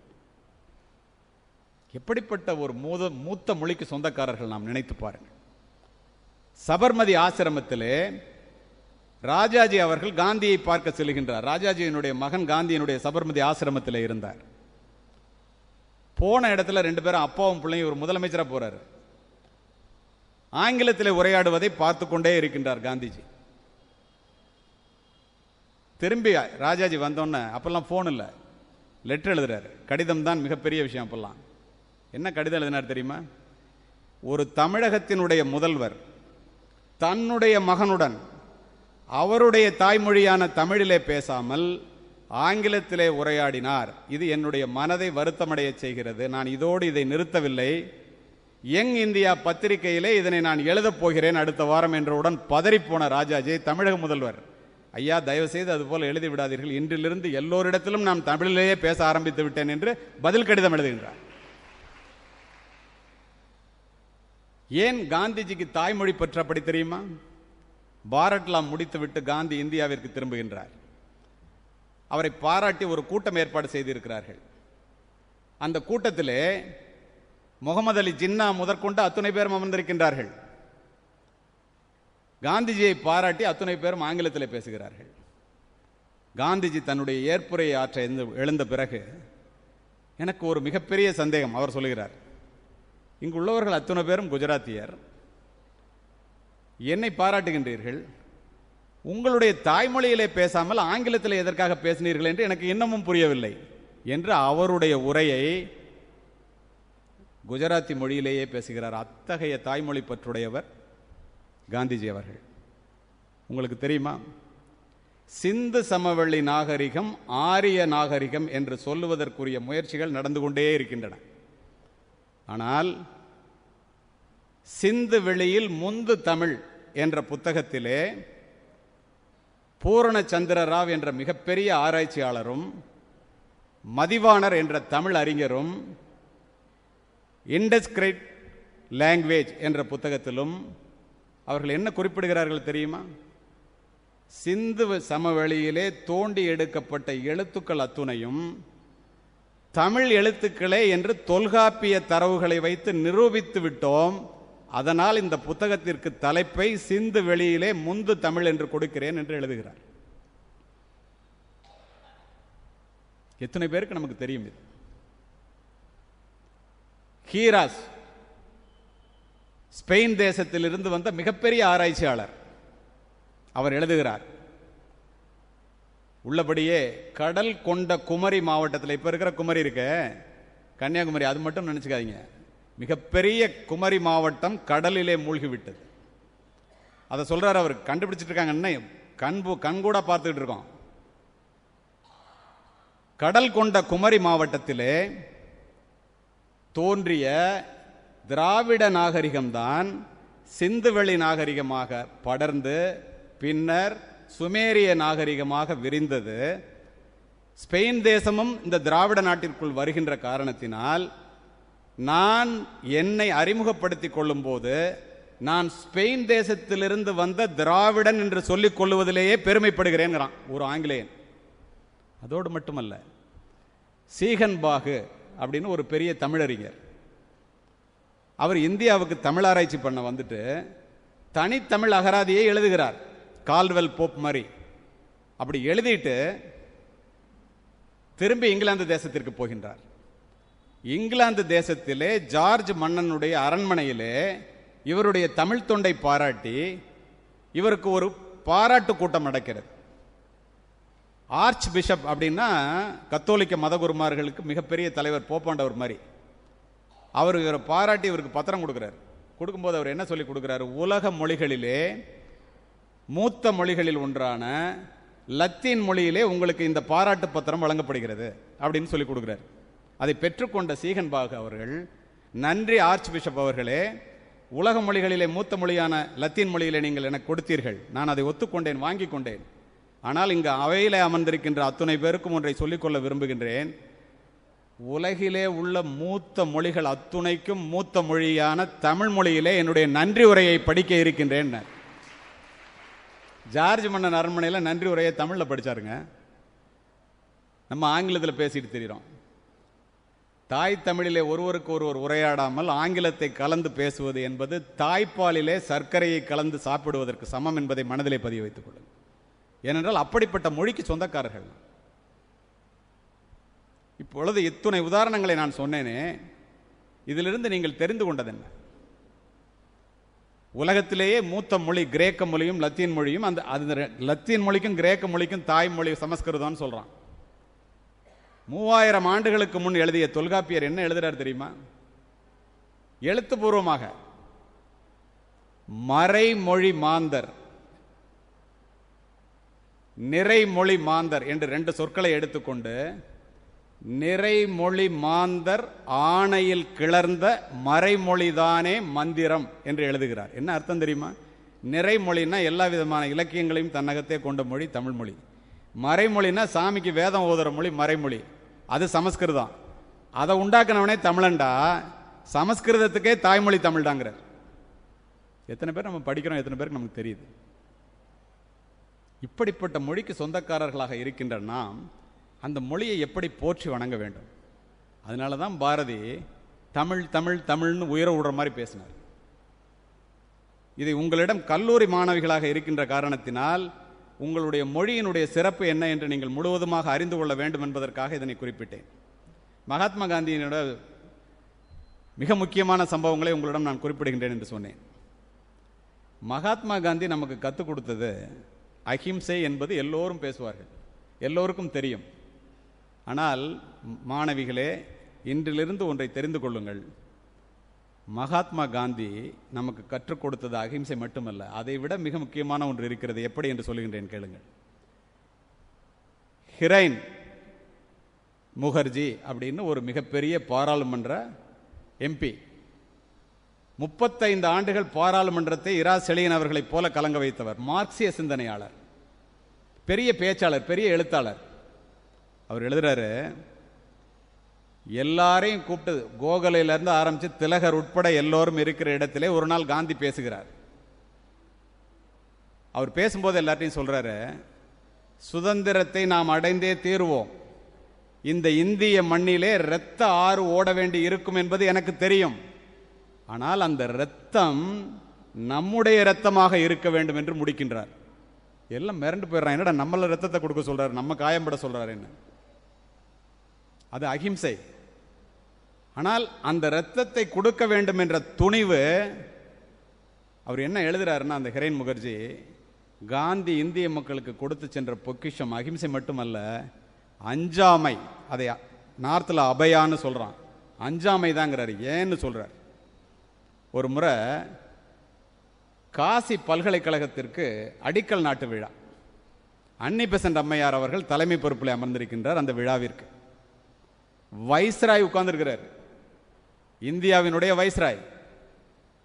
[SPEAKER 1] எப்படிப்பட்ட ஒரு மூத மூத்த மொழிக்கு சொந்தக்காரர்கள் நாம் நினைத்து பாருங்கள் சபர்மதி ஆசிரமத்திலே ராஜாஜி அவர்கள் காந்தியை பார்க்க செல்கின்றார் ராஜாஜியினுடைய மகன் காந்தியினுடைய சபர்மதி ஆசிரமத்தில் இருந்தார் போன இடத்துல ரெண்டு பேரும் அப்பாவும் பிள்ளையும் ஒரு முதலமைச்சராக போறாரு ஆங்கிலத்தில் உரையாடுவதை பார்த்து கொண்டே இருக்கின்றார் காந்திஜி திரும்பி ராஜாஜி வந்தோன்னே அப்பெல்லாம் ஃபோன் இல்லை லெட்டர் எழுதுறாரு கடிதம் தான் மிகப்பெரிய விஷயம் அப்போல்லாம் என்ன கடிதம் எழுதினார் தெரியுமா ஒரு தமிழகத்தினுடைய முதல்வர் தன்னுடைய மகனுடன் அவருடைய தாய்மொழியான தமிழிலே பேசாமல் ஆங்கிலத்திலே உரையாடினார் இது என்னுடைய மனதை வருத்தமடைய செய்கிறது நான் இதோடு இதை நிறுத்தவில்லை யங் இந்தியா பத்திரிகையிலே இதனை நான் எழுதப் போகிறேன் அடுத்த வாரம் என்றவுடன் பதறிப்போன ராஜாஜி தமிழக முதல்வர் ஐயா தயவுசெய்து அதுபோல் எழுதி விடாதீர்கள் இன்றிலிருந்து எல்லோரிடத்திலும் நான் தமிழிலேயே பேச ஆரம்பித்து விட்டேன் என்று பதில் கடிதம் எழுதுகின்றார் ஏன் காந்திஜிக்கு தாய்மொழி பற்றப்படி தெரியுமா பாரட்லாம் முடித்துவிட்டு காந்தி இந்தியாவிற்கு திரும்புகின்றார் அவரை பாராட்டி ஒரு கூட்டம் ஏற்பாடு செய்திருக்கிறார்கள் அந்த கூட்டத்திலே முகமது அலி ஜின்னா முதற்கொண்டு அத்துணை பேரும் அமர்ந்திருக்கின்றார்கள் காந்திஜியை பாராட்டி அத்துணை பேரும் ஆங்கிலத்தில் பேசுகிறார்கள் காந்திஜி தன்னுடைய ஏற்புரை ஆற்ற எழுந்து எழுந்த பிறகு எனக்கு ஒரு மிகப்பெரிய சந்தேகம் அவர் சொல்கிறார் இங்குள்ளவர்கள் அத்துணை பேரும் குஜராத்தியர் என்னை பாராட்டுகின்றீர்கள் உங்களுடைய தாய்மொழியிலே பேசாமல் ஆங்கிலத்தில் எதற்காக பேசினீர்கள் என்று எனக்கு இன்னமும் புரியவில்லை என்று அவருடைய உரையை குஜராத்தி மொழியிலேயே பேசுகிறார் அத்தகைய தாய்மொழி பற்றுடையவர் காந்திஜி அவர்கள் உங்களுக்கு தெரியுமா சிந்து சமவெளி நாகரிகம் ஆரிய நாகரிகம் என்று சொல்லுவதற்குரிய முயற்சிகள் நடந்து கொண்டே இருக்கின்றன ஆனால் சிந்து வெளியில் முந்து தமிழ் என்ற புத்தகத்திலே பூரணச்சந்திர ராவ் என்ற மிகப்பெரிய ஆராய்ச்சியாளரும் மதிவாணர் என்ற தமிழ் அறிஞரும் இண்டஸ்கிரிட் லாங்குவேஜ் என்ற புத்தகத்திலும் அவர்கள் என்ன குறிப்பிடுகிறார்கள் தெரியுமா சிந்து சமவெளியிலே தோண்டி எடுக்கப்பட்ட எழுத்துக்கள் அத்துணையும் தமிழ் எழுத்துக்களே என்று தொல்காப்பிய தரவுகளை வைத்து நிரூபித்து விட்டோம் அதனால் இந்த புத்தகத்திற்கு தலைப்பை சிந்து வெளியிலே முந்து தமிழ் என்று கொடுக்கிறேன் என்று எழுதுகிறார் எத்தனை பேருக்கு நமக்கு தெரியும் இது ஹீராஸ் ஸ்பெயின் தேசத்திலிருந்து வந்த மிகப்பெரிய ஆராய்ச்சியாளர் அவர் எழுதுகிறார் உள்ளபடியே கடல் கொண்ட குமரி மாவட்டத்தில் இப்போ இருக்கிற குமரி இருக்க கன்னியாகுமரி அது மட்டும் நினச்சிக்காதீங்க மிகப்பெரிய குமரி மாவட்டம் கடலிலே மூழ்கிவிட்டது அதை சொல்கிறார் அவர் கண்டுபிடிச்சிட்டு இருக்காங்கன்னு கண்பு கண்கூட பார்த்துக்கிட்டு இருக்கோம் கடல் கொண்ட குமரி மாவட்டத்திலே தோன்றிய திராவிட நாகரிகம்தான் சிந்துவெளி நாகரிகமாக படர்ந்து பின்னர் சுமேரிய நாகரிகமாக விரிந்தது ஸ்பெயின் தேசமும் இந்த திராவிட நாட்டிற்குள் வருகின்ற காரணத்தினால் நான் என்னை அறிமுகப்படுத்திக் கொள்ளும்போது நான் ஸ்பெயின் தேசத்திலிருந்து வந்த திராவிடன் என்று சொல்லிக் கொள்ளுவதிலேயே பெருமைப்படுகிறேங்கிறான் ஒரு ஆங்கிலேயன் அதோடு மட்டுமல்ல சீகன்பாகு அப்படின்னு ஒரு பெரிய தமிழறிஞர் அவர் இந்தியாவுக்கு தமிழ் ஆராய்ச்சி பண்ண வந்துட்டு தனித்தமிழ் அகராதியை எழுதுகிறார் கால்வெல் போப் மாதிரி அப்படி எழுதிட்டு திரும்பி இங்கிலாந்து தேசத்திற்கு போகின்றார் இங்கிலாந்து தேசத்திலே ஜார்ஜ் மன்னனுடைய அரண்மனையிலே இவருடைய தமிழ் தொண்டை பாராட்டி இவருக்கு ஒரு பாராட்டு கூட்டம் நடக்கிறது ஆர்ச் பிஷப் அப்படின்னா கத்தோலிக்க மதகுருமார்களுக்கு மிகப்பெரிய தலைவர் போப்பாண்டவர் மாதிரி அவர் இவரை பாராட்டி இவருக்கு பத்திரம் கொடுக்குறாரு கொடுக்கும்போது அவர் என்ன சொல்லி கொடுக்குறாரு உலக மொழிகளிலே மூத்த மொழிகளில் ஒன்றான லத்தீன் மொழியிலே உங்களுக்கு இந்த பாராட்டு பத்திரம் வழங்கப்படுகிறது அப்படின்னு சொல்லி கொடுக்குறாரு அதை பெற்றுக்கொண்ட சீகன்பாக அவர்கள் நன்றி ஆர்ச் பிஷப் அவர்களே உலக மொழிகளிலே மூத்த மொழியான லத்தீன் மொழியிலே நீங்கள் எனக்கு கொடுத்தீர்கள் நான் அதை ஒத்துக்கொண்டேன் வாங்கி கொண்டேன் ஆனால் இங்கு அவையிலே அமர்ந்திருக்கின்ற அத்துணை பேருக்கும் ஒன்றை சொல்லிக்கொள்ள விரும்புகின்றேன் உலகிலே உள்ள மூத்த மொழிகள் அத்துணைக்கும் மூத்த மொழியான தமிழ் மொழியிலே என்னுடைய நன்றி உரையை படிக்க இருக்கின்றேன் ஜார்ஜ் மன்னன் அரண்மனையில் நன்றி உரையை தமிழில் படித்தாருங்க நம்ம ஆங்கிலத்தில் பேசிட்டு தெரிகிறோம் தாய் தமிழிலே ஒருவருக்கு ஒருவர் உரையாடாமல் ஆங்கிலத்தை கலந்து பேசுவது என்பது தாய்ப்பாலிலே சர்க்கரையை கலந்து சாப்பிடுவதற்கு சமம் என்பதை மனதிலே பதிவு வைத்துக் கொள்ளுங்கள் ஏனென்றால் அப்படிப்பட்ட மொழிக்கு சொந்தக்காரர்கள் இப்பொழுது இத்துணை உதாரணங்களை நான் சொன்னேனே இதிலிருந்து நீங்கள் தெரிந்து கொண்டது என்ன உலகத்திலேயே மூத்த மொழி கிரேக்க மொழியும் லத்தீன் மொழியும் அந்த அது லத்தீன் மொழிக்கும் கிரேக்க மொழிக்கும் தாய்மொழி சமஸ்கிருதம்னு சொல்கிறான் மூவாயிரம் ஆண்டுகளுக்கு முன் எழுதிய தொல்காப்பியர் என்ன எழுதுறார் தெரியுமா எழுத்துப்பூர்வமாக மறைமொழி மாந்தர் நிறைமொழி மாந்தர் என்று ரெண்டு சொற்களை எடுத்துக்கொண்டு நிறைமொழி மாந்தர் ஆணையில் கிளர்ந்த மறைமொழிதானே மந்திரம் என்று எழுதுகிறார் என்ன அர்த்தம் தெரியுமா நிறைமொழின்னா எல்லா விதமான இலக்கியங்களையும் தன்னகத்தே கொண்ட மொழி தமிழ்மொழி மறைமொழின்னா சாமிக்கு வேதம் ஓதுற மொழி மறைமொழி அது சமஸ்கிருதம் அதை உண்டாக்குனவனே தமிழன்டா சமஸ்கிருதத்துக்கே தாய்மொழி தமிழ்டாங்கிறார் எத்தனை பேர் நம்ம படிக்கிறோம் எத்தனை பேருக்கு நமக்கு தெரியுது இப்படிப்பட்ட மொழிக்கு சொந்தக்காரர்களாக இருக்கின்ற நாம் அந்த மொழியை எப்படி போற்றி வணங்க வேண்டும் அதனால தான் பாரதி தமிழ் தமிழ் தமிழ்னு உயர விடுற மாதிரி பேசினார் இதை உங்களிடம் கல்லூரி மாணவிகளாக இருக்கின்ற காரணத்தினால் உங்களுடைய மொழியினுடைய சிறப்பு என்ன என்று நீங்கள் முழுவதுமாக அறிந்து கொள்ள வேண்டும் என்பதற்காக இதனை குறிப்பிட்டேன் மகாத்மா காந்தியினோட மிக முக்கியமான சம்பவங்களை உங்களிடம் நான் குறிப்பிடுகின்றேன் என்று சொன்னேன் மகாத்மா காந்தி நமக்கு கற்றுக் கொடுத்தது அஹிம்சை என்பது எல்லோரும் பேசுவார்கள் எல்லோருக்கும் தெரியும் ஆனால் மாணவிகளே இன்றிலிருந்து ஒன்றை தெரிந்து கொள்ளுங்கள் மகாத்மா காந்தி நமக்கு கற்றுக் கொடுத்தது அகிம்சை மட்டுமல்ல அதை விட மிக முக்கியமான ஒன்று இருக்கிறது எப்படி என்று சொல்லுகின்றேன் கேளுங்கள் ஹிரைன் முகர்ஜி அப்படின்னு ஒரு மிகப்பெரிய பாராளுமன்ற எம்பி முப்பத்தைந்து ஆண்டுகள் பாராளுமன்றத்தை இரா செழியன் அவர்களைப் போல கலங்க வைத்தவர் மார்க்சிய சிந்தனையாளர் பெரிய பேச்சாளர் பெரிய எழுத்தாளர் அவர் எழுதுறாரு எல்லாரையும் கூப்பிட்டது கோகலையிலேருந்து ஆரம்பித்து திலகர் உட்பட எல்லோரும் இருக்கிற இடத்திலே ஒரு நாள் காந்தி பேசுகிறார் அவர் பேசும்போது எல்லார்ட்டையும் சொல்கிறாரு சுதந்திரத்தை நாம் அடைந்தே தீர்வோம் இந்த இந்திய மண்ணிலே இரத்த ஆறு ஓட வேண்டி இருக்கும் என்பது எனக்கு தெரியும் ஆனால் அந்த இரத்தம் நம்முடைய இரத்தமாக இருக்க வேண்டும் என்று முடிக்கின்றார் எல்லாம் மிரண்டு போயிடுறான் என்னடா நம்மள ரத்தத்தை கொடுக்க சொல்றாரு நம்ம காயம்பட சொல்றாரு என்ன அது அகிம்சை ஆனால் அந்த இரத்தத்தை கொடுக்க வேண்டும் என்ற துணிவு அவர் என்ன எழுதுறாருன்னா அந்த ஹிரேன் முகர்ஜி காந்தி இந்திய மக்களுக்கு கொடுத்து சென்ற பொக்கிஷம் அகிம்சை மட்டுமல்ல அஞ்சாமை அதை நார்த்தில் அபயான்னு சொல்கிறான் அஞ்சாமை தாங்கிறார் ஏன்னு சொல்கிறார் ஒரு முறை காசி பல்கலைக்கழகத்திற்கு அடிக்கல் நாட்டு விழா அன்னி பெசன்ட் அம்மையார் அவர்கள் தலைமை பொறுப்பில் அமர்ந்திருக்கின்றார் அந்த விழாவிற்கு வைஸ்ராய் உட்கார்ந்துருக்கிறார் இந்தியாவினுடைய வைஸ்ராய்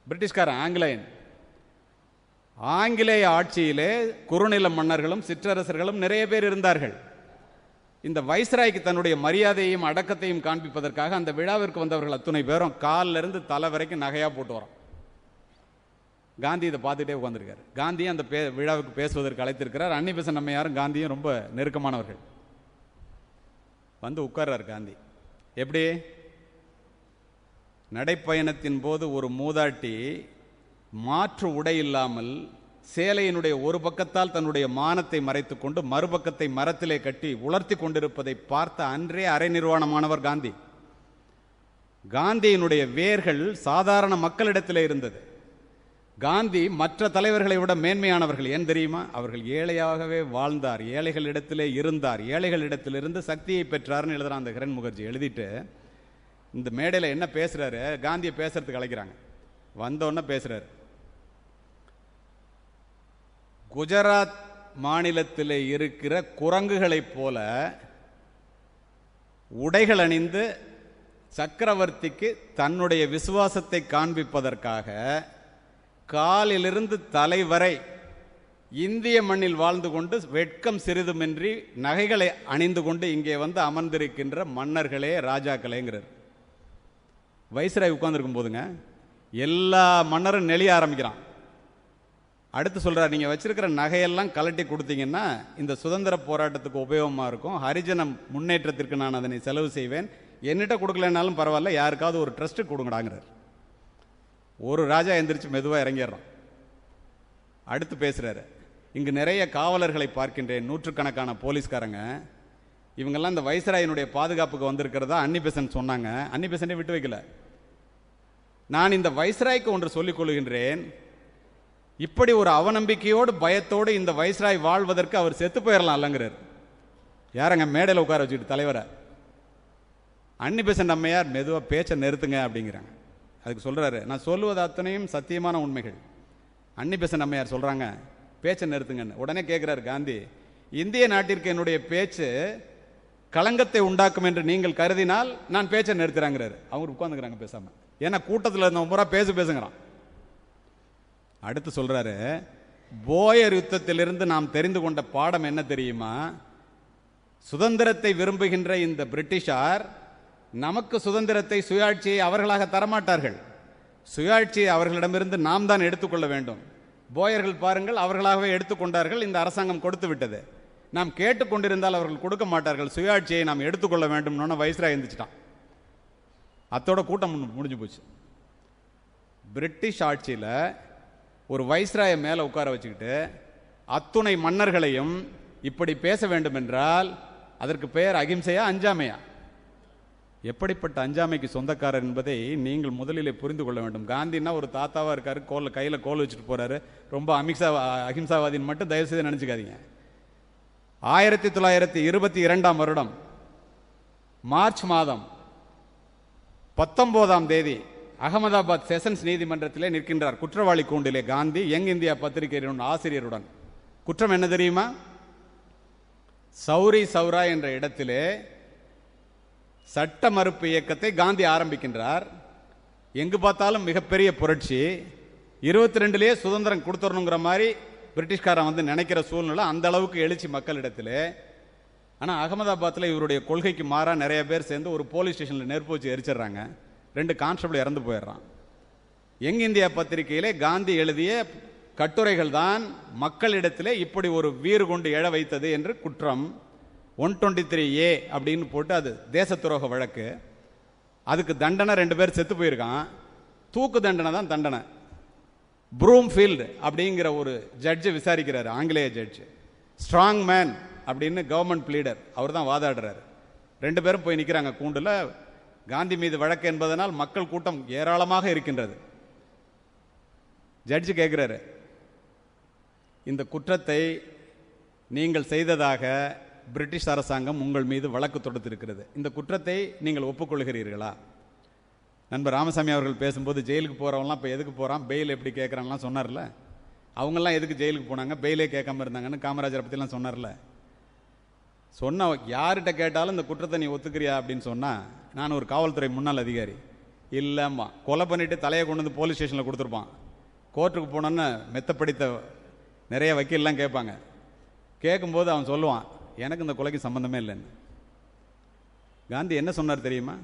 [SPEAKER 1] பிரிட்டிஷ்காரன் ஆங்கிலேயன் ஆங்கிலேய ஆட்சியிலே குறுநில மன்னர்களும் சிற்றரசர்களும் நிறைய பேர் இருந்தார்கள் இந்த வைஸ்ராய்க்கு தன்னுடைய மரியாதையையும் அடக்கத்தையும் காண்பிப்பதற்காக அந்த விழாவிற்கு வந்தவர்கள் அத்துணை பேரும் காலிலிருந்து தலை வரைக்கும் நகையாக போட்டு வரோம் காந்தி இதை பார்த்துட்டே உட்காந்துருக்காரு காந்தியும் அந்த பே விழாவுக்கு பேசுவதற்கு அழைத்திருக்கிறார் அன்னிபெசன் நம்ம யாரும் காந்தியும் ரொம்ப நெருக்கமானவர்கள் வந்து உட்கார்றார் காந்தி எப்படி நடைப்பயணத்தின் போது ஒரு மூதாட்டி மாற்று உடை இல்லாமல் சேலையினுடைய ஒரு பக்கத்தால் தன்னுடைய மானத்தை மறைத்து கொண்டு மறுபக்கத்தை மரத்திலே கட்டி உலர்த்தி கொண்டிருப்பதை பார்த்த அன்றே அரை நிர்வாணமானவர் காந்தி காந்தியினுடைய வேர்கள் சாதாரண மக்களிடத்தில் இருந்தது காந்தி மற்ற தலைவர்களை விட மேன்மையானவர்கள் ஏன் தெரியுமா அவர்கள் ஏழையாகவே வாழ்ந்தார் ஏழைகளிடத்திலே இருந்தார் ஏழைகளிடத்திலிருந்து சக்தியை பெற்றார்னு எழுதுறான் அந்த கிரண் முகர்ஜி எழுதிட்டு இந்த மேடையில் என்ன பேசுகிறாரு காந்தியை பேசுறதுக்கு அழைக்கிறாங்க வந்தோன்னே பேசுகிறாரு குஜராத் மாநிலத்தில் இருக்கிற குரங்குகளைப் போல உடைகள் அணிந்து சக்கரவர்த்திக்கு தன்னுடைய விசுவாசத்தை காண்பிப்பதற்காக காலிலிருந்து தலைவரை இந்திய மண்ணில் வாழ்ந்து கொண்டு வெட்கம் சிறிதுமின்றி நகைகளை அணிந்து கொண்டு இங்கே வந்து அமர்ந்திருக்கின்ற மன்னர்களே ராஜாக்களேங்கிறார் வைஸ்ராய் உட்காந்துருக்கும் போதுங்க எல்லா மன்னரும் நெளிய ஆரம்பிக்கிறான் அடுத்து சொல்கிறார் நீங்கள் வச்சுருக்கிற நகையெல்லாம் கலட்டி கொடுத்தீங்கன்னா இந்த சுதந்திர போராட்டத்துக்கு உபயோகமாக இருக்கும் ஹரிஜன முன்னேற்றத்திற்கு நான் அதனை செலவு செய்வேன் என்னிட்ட கொடுக்கலனாலும் பரவாயில்ல யாருக்காவது ஒரு ட்ரஸ்ட்டு கொடுங்கடாங்கிறார் ஒரு ராஜா எந்திரிச்சு மெதுவாக இறங்கிடுறான் அடுத்து பேசுகிறாரு இங்கு நிறைய காவலர்களை பார்க்கின்றேன் நூற்றுக்கணக்கான போலீஸ்காரங்க இவங்கெல்லாம் இந்த வைசராயனுடைய பாதுகாப்புக்கு வந்திருக்கிறதா அன்னிபெசன் சொன்னாங்க அன்னிபெசனே விட்டு வைக்கல நான் இந்த வைஸ்ராய்க்கு ஒன்று சொல்லிக் கொள்கின்றேன் இப்படி ஒரு அவநம்பிக்கையோடு பயத்தோடு இந்த வைஸ்ராய் வாழ்வதற்கு அவர் செத்து போயிடலாம் இல்லைங்கிறார் யாரங்க மேடையில் உட்கார வச்சுக்கிட்டு தலைவரை அன்னிபெசன் அம்மையார் மெதுவாக பேச்சை நிறுத்துங்க அப்படிங்கிறாங்க அதுக்கு சொல்கிறாரு நான் சொல்லுவது அத்தனையும் சத்தியமான உண்மைகள் அன்னிபெசன் அம்மையார் சொல்கிறாங்க பேச்சை நிறுத்துங்கன்னு உடனே கேட்குறாரு காந்தி இந்திய நாட்டிற்கு என்னுடைய பேச்சு களங்கத்தை உண்டாக்கும் என்று நீங்கள் கருதினால் நான் பேச்சை நிறுத்துறாங்கிறாரு அவங்க உட்காந்துக்கிறாங்க பேசாமல் ஏன்னா கூட்டத்தில் இருந்தவங்க பூரா பேசு பேசுங்கிறான் அடுத்து சொல்கிறாரு போயர் யுத்தத்திலிருந்து நாம் தெரிந்து கொண்ட பாடம் என்ன தெரியுமா சுதந்திரத்தை விரும்புகின்ற இந்த பிரிட்டிஷார் நமக்கு சுதந்திரத்தை சுயாட்சியை அவர்களாக தரமாட்டார்கள் சுயாட்சியை அவர்களிடமிருந்து நாம் தான் எடுத்துக்கொள்ள வேண்டும் போயர்கள் பாருங்கள் அவர்களாகவே எடுத்துக்கொண்டார்கள் இந்த அரசாங்கம் கொடுத்து விட்டது நாம் கேட்டுக்கொண்டிருந்தால் அவர்கள் கொடுக்க மாட்டார்கள் சுயாட்சியை நாம் எடுத்துக்கொள்ள வேண்டும்னு வைஸ்ரா எழுந்துச்சிட்டான் அத்தோட கூட்டம் முடிஞ்சு போச்சு பிரிட்டிஷ் ஆட்சியில் ஒரு வைஸ்ராயை மேலே உட்கார வச்சுக்கிட்டு அத்துணை மன்னர்களையும் இப்படி பேச வேண்டும் என்றால் அதற்கு பெயர் அகிம்சையா அஞ்சாமையா எப்படிப்பட்ட அஞ்சாமைக்கு சொந்தக்காரர் என்பதை நீங்கள் முதலிலே புரிந்து கொள்ள வேண்டும் காந்தின்னா ஒரு தாத்தாவாக இருக்கார் கோலில் கையில் கோல் வச்சுட்டு போகிறாரு ரொம்ப அமிக்சா அஹிம்சாவாதின்னு மட்டும் தயவுசெய்து நினச்சிக்காதீங்க ஆயிரத்தி தொள்ளாயிரத்தி இருபத்தி இரண்டாம் வருடம் மார்ச் மாதம் பத்தொன்பதாம் தேதி அகமதாபாத் செஷன்ஸ் நீதிமன்றத்திலே நிற்கின்றார் குற்றவாளி கூண்டிலே காந்தி யங் இந்தியா பத்திரிகையின் ஆசிரியருடன் குற்றம் என்ன தெரியுமா சௌரி சௌரா என்ற இடத்திலே சட்ட மறுப்பு இயக்கத்தை காந்தி ஆரம்பிக்கின்றார் எங்கு பார்த்தாலும் மிகப்பெரிய புரட்சி இருபத்தி ரெண்டுலேயே சுதந்திரம் கொடுத்துடணுங்கிற மாதிரி பிரிட்டிஷ்காரன் வந்து நினைக்கிற சூழ்நிலை அந்த அளவுக்கு எழுச்சி மக்களிடத்தில் ஆனால் அகமதாபாத்தில் இவருடைய கொள்கைக்கு மாறாக நிறைய பேர் சேர்ந்து ஒரு போலீஸ் ஸ்டேஷனில் நெருப்பு வச்சு எரிச்சிடுறாங்க ரெண்டு கான்ஸ்டபிள் இறந்து போயிடுறான் எங் இந்தியா பத்திரிகையிலே காந்தி எழுதிய கட்டுரைகள் தான் மக்களிடத்திலே இப்படி ஒரு வீறு கொண்டு எழ வைத்தது என்று குற்றம் ஒன் டுவெண்ட்டி த்ரீ ஏ அப்படின்னு போட்டு அது தேச துரோக வழக்கு அதுக்கு தண்டனை ரெண்டு பேர் செத்து போயிருக்கான் தூக்கு தண்டனை தான் தண்டனை ப்ரூம்ஃபீல்டு அப்படிங்கிற ஒரு ஜட்ஜு விசாரிக்கிறார் ஆங்கிலேய ஜட்ஜு ஸ்ட்ராங் மேன் அப்படின்னு கவர்மெண்ட் லீடர் அவர் தான் வாதாடுறாரு ரெண்டு பேரும் போய் நிற்கிறாங்க கூண்டில் காந்தி மீது வழக்கு என்பதனால் மக்கள் கூட்டம் ஏராளமாக இருக்கின்றது ஜட்ஜு கேட்குறாரு இந்த குற்றத்தை நீங்கள் செய்ததாக பிரிட்டிஷ் அரசாங்கம் உங்கள் மீது வழக்கு தொடுத்திருக்கிறது இந்த குற்றத்தை நீங்கள் ஒப்புக்கொள்கிறீர்களா நண்பர் ராமசாமி அவர்கள் பேசும்போது ஜெயிலுக்கு போகிறவங்களாம் இப்போ எதுக்கு போகிறான் பெயில் எப்படி கேட்குறாங்களாம் சொன்னார்ல அவங்கெல்லாம் எதுக்கு ஜெயிலுக்கு போனாங்க பெயிலே கேட்காம இருந்தாங்கன்னு காமராஜரை பற்றிலாம் சொன்னார்ல சொன்ன யார்கிட்ட கேட்டாலும் இந்த குற்றத்தை நீ ஒத்துக்கிறியா அப்படின்னு சொன்னால் நான் ஒரு காவல்துறை முன்னாள் அதிகாரி இல்லைம்மா கொலை பண்ணிவிட்டு தலையை கொண்டு வந்து போலீஸ் ஸ்டேஷனில் கொடுத்துருப்பான் கோர்ட்டுக்கு போனோன்னு மெத்தப்படித்த நிறைய வக்கீல்லாம் கேட்பாங்க கேட்கும்போது அவன் சொல்லுவான் எனக்கு இந்த கொலைக்கு சம்மந்தமே இல்லைன்னு காந்தி என்ன சொன்னார் தெரியுமா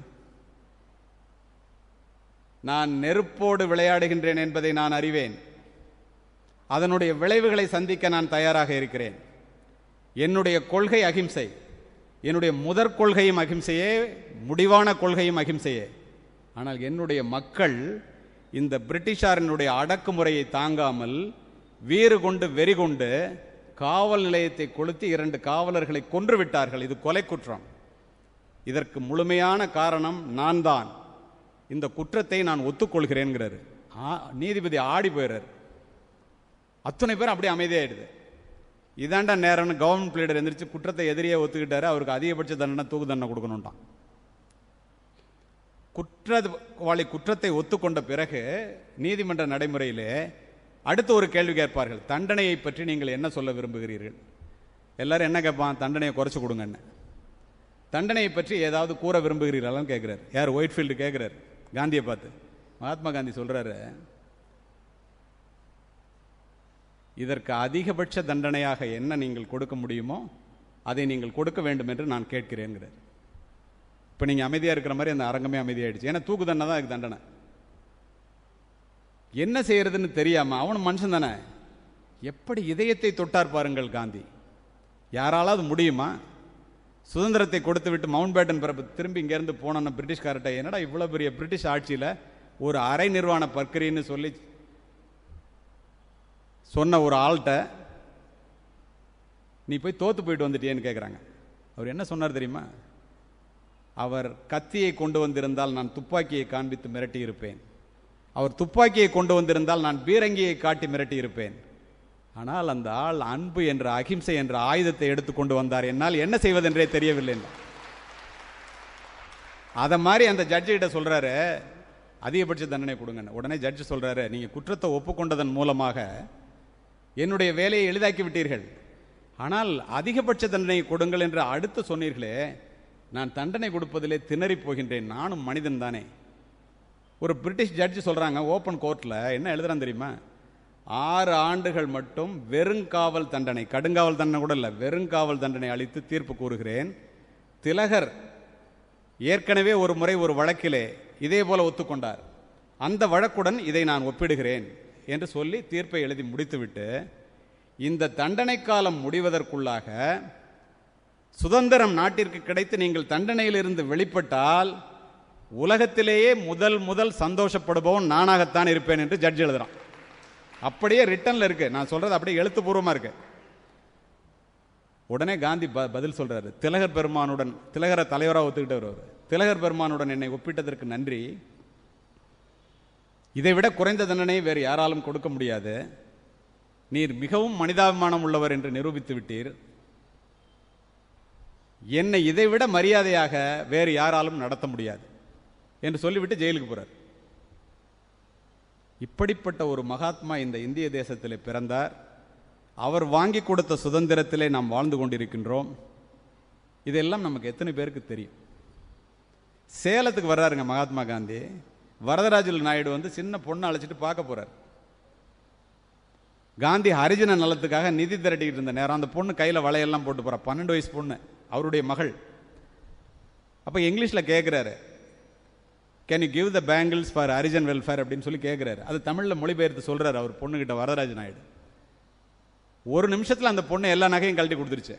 [SPEAKER 1] நான் நெருப்போடு விளையாடுகின்றேன் என்பதை நான் அறிவேன் அதனுடைய விளைவுகளை சந்திக்க நான் தயாராக இருக்கிறேன் என்னுடைய கொள்கை அகிம்சை என்னுடைய முதற் கொள்கையும் அகிம்சையே முடிவான கொள்கையும் அகிம்சையே ஆனால் என்னுடைய மக்கள் இந்த பிரிட்டிஷாரினுடைய அடக்குமுறையை தாங்காமல் வீறு கொண்டு வெறி கொண்டு காவல் நிலையத்தை கொளுத்தி இரண்டு காவலர்களை கொன்றுவிட்டார்கள் இது கொலை குற்றம் இதற்கு முழுமையான காரணம் நான் தான் இந்த குற்றத்தை நான் ஒத்துக்கொள்கிறேன்கிறாரு நீதிபதி ஆடி போயிடுறாரு அத்தனை பேர் அப்படியே அமைதியாயிடுது இதாண்டா நேரம்னு கவர்மெண்ட் லீடர் எந்திரிச்சு குற்றத்தை எதிரியே ஒத்துக்கிட்டாரு அவருக்கு அதிகபட்ச தண்டனை தூக்கு தண்டனை கொடுக்கணும்ட்டான் குற்றவாளி குற்றத்தை ஒத்துக்கொண்ட பிறகு நீதிமன்ற நடைமுறையிலே அடுத்து ஒரு கேள்வி கேட்பார்கள் தண்டனையை பற்றி நீங்கள் என்ன சொல்ல விரும்புகிறீர்கள் எல்லாரும் என்ன கேட்பான் தண்டனையை குறைச்சி கொடுங்கன்னு தண்டனையை பற்றி ஏதாவது கூற விரும்புகிறீர்களான்னு கேட்குறாரு யார் ஒயிட்ஃபீல்டு கேட்குறாரு காந்தியை பார்த்து மகாத்மா காந்தி சொல்கிறாரு இதற்கு அதிகபட்ச தண்டனையாக என்ன நீங்கள் கொடுக்க முடியுமோ அதை நீங்கள் கொடுக்க வேண்டும் என்று நான் கேட்கிறேங்கிறார் இப்போ நீங்கள் அமைதியாக இருக்கிற மாதிரி அந்த அரங்கமே அமைதியாகிடுச்சு ஏன்னா தூக்கு தண்டனை தான் அதுக்கு தண்டனை என்ன செய்யறதுன்னு தெரியாமல் அவனும் மனுஷன் தானே எப்படி இதயத்தை தொட்டார் பாருங்கள் காந்தி யாராலாவது முடியுமா சுதந்திரத்தை கொடுத்து விட்டு மவுண்ட் பேட்டன் பிறப்பு திரும்பி இங்கேருந்து போனோன்னு பிரிட்டிஷ்கார்ட்ட என்னடா இவ்வளோ பெரிய பிரிட்டிஷ் ஆட்சியில் ஒரு அரை நிர்வாண பர்கரின்னு சொல்லி சொன்ன ஒரு ஆள்கிட்ட நீ போய் தோத்து போயிட்டு வந்துட்டியேன்னு கேட்குறாங்க அவர் என்ன சொன்னார் தெரியுமா அவர் கத்தியை கொண்டு வந்திருந்தால் நான் துப்பாக்கியை காண்பித்து மிரட்டி இருப்பேன் அவர் துப்பாக்கியை கொண்டு வந்திருந்தால் நான் பீரங்கியை காட்டி மிரட்டி இருப்பேன் ஆனால் அந்த ஆள் அன்பு என்ற அகிம்சை என்ற ஆயுதத்தை எடுத்துக்கொண்டு வந்தார் என்னால் என்ன செய்வதென்றே தெரியவில்லை அதை மாதிரி அந்த ஜட்ஜு சொல்கிறாரு அதிகபட்ச தண்டனை கொடுங்க உடனே ஜட்ஜு சொல்கிறாரு நீங்கள் குற்றத்தை ஒப்புக்கொண்டதன் மூலமாக என்னுடைய வேலையை எளிதாக்கி விட்டீர்கள் ஆனால் அதிகபட்ச தண்டனை கொடுங்கள் என்று அடுத்து சொன்னீர்களே நான் தண்டனை கொடுப்பதிலே திணறி போகின்றேன் நானும் மனிதன் தானே ஒரு பிரிட்டிஷ் ஜட்ஜு சொல்கிறாங்க ஓப்பன் கோர்ட்டில் என்ன எழுதுறான் தெரியுமா ஆறு ஆண்டுகள் மட்டும் வெறுங்காவல் தண்டனை கடுங்காவல் தண்டனை கூட இல்லை வெறுங்காவல் தண்டனை அளித்து தீர்ப்பு கூறுகிறேன் திலகர் ஏற்கனவே ஒரு முறை ஒரு வழக்கிலே இதே போல ஒத்துக்கொண்டார் அந்த வழக்குடன் இதை நான் ஒப்பிடுகிறேன் என்று சொல்லி தீர்ப்பை எழுதி முடித்துவிட்டு இந்த தண்டனை காலம் முடிவதற்குள்ளாக சுதந்திரம் நாட்டிற்கு கிடைத்து நீங்கள் தண்டனையிலிருந்து வெளிப்பட்டால் உலகத்திலேயே முதல் முதல் சந்தோஷப்படுபவன் நானாகத்தான் இருப்பேன் என்று ஜட்ஜ் எழுதுகிறான் அப்படியே ரிட்டன்ல இருக்கு நான் சொல்றது அப்படியே எழுத்துப்பூர்வமா இருக்கு உடனே காந்தி ப பதில் சொல்றாரு திலகர் பெருமானுடன் திலகரை தலைவராக ஒத்துக்கிட்டு வருவார் திலகர் பெருமானுடன் என்னை ஒப்பிட்டதற்கு நன்றி இதை விட குறைந்த தண்டனை வேறு யாராலும் கொடுக்க முடியாது நீர் மிகவும் மனிதாபிமானம் உள்ளவர் என்று நிரூபித்து விட்டீர் என்னை இதைவிட மரியாதையாக வேறு யாராலும் நடத்த முடியாது என்று சொல்லிவிட்டு ஜெயிலுக்கு போறார் இப்படிப்பட்ட ஒரு மகாத்மா இந்த இந்திய தேசத்தில் பிறந்தார் அவர் வாங்கி கொடுத்த சுதந்திரத்திலே நாம் வாழ்ந்து கொண்டிருக்கின்றோம் இதெல்லாம் நமக்கு எத்தனை பேருக்கு தெரியும் சேலத்துக்கு வர்றாருங்க மகாத்மா காந்தி வரதராஜுல் நாயுடு வந்து சின்ன பொண்ணை அழைச்சிட்டு பார்க்க போகிறார் காந்தி ஹரிஜன நலத்துக்காக நிதி திரட்டிக்கிட்டு இருந்த நேரம் அந்த பொண்ணு கையில் வளையெல்லாம் போட்டு போகிறா பன்னெண்டு வயசு பொண்ணு அவருடைய மகள் அப்போ இங்கிலீஷில் கேட்குறாரு can you give the bangles for Harijan welfare அப்படின்னு சொல்லி கேட்குறாரு அது தமிழில் மொழிபெயர்த்து சொல்கிறார் அவர் பொண்ணுக்கிட்ட வரதராஜ நாயுடு ஒரு நிமிஷத்தில் அந்த பொண்ணு எல்லா நகையும் கழட்டி கொடுத்துருச்சு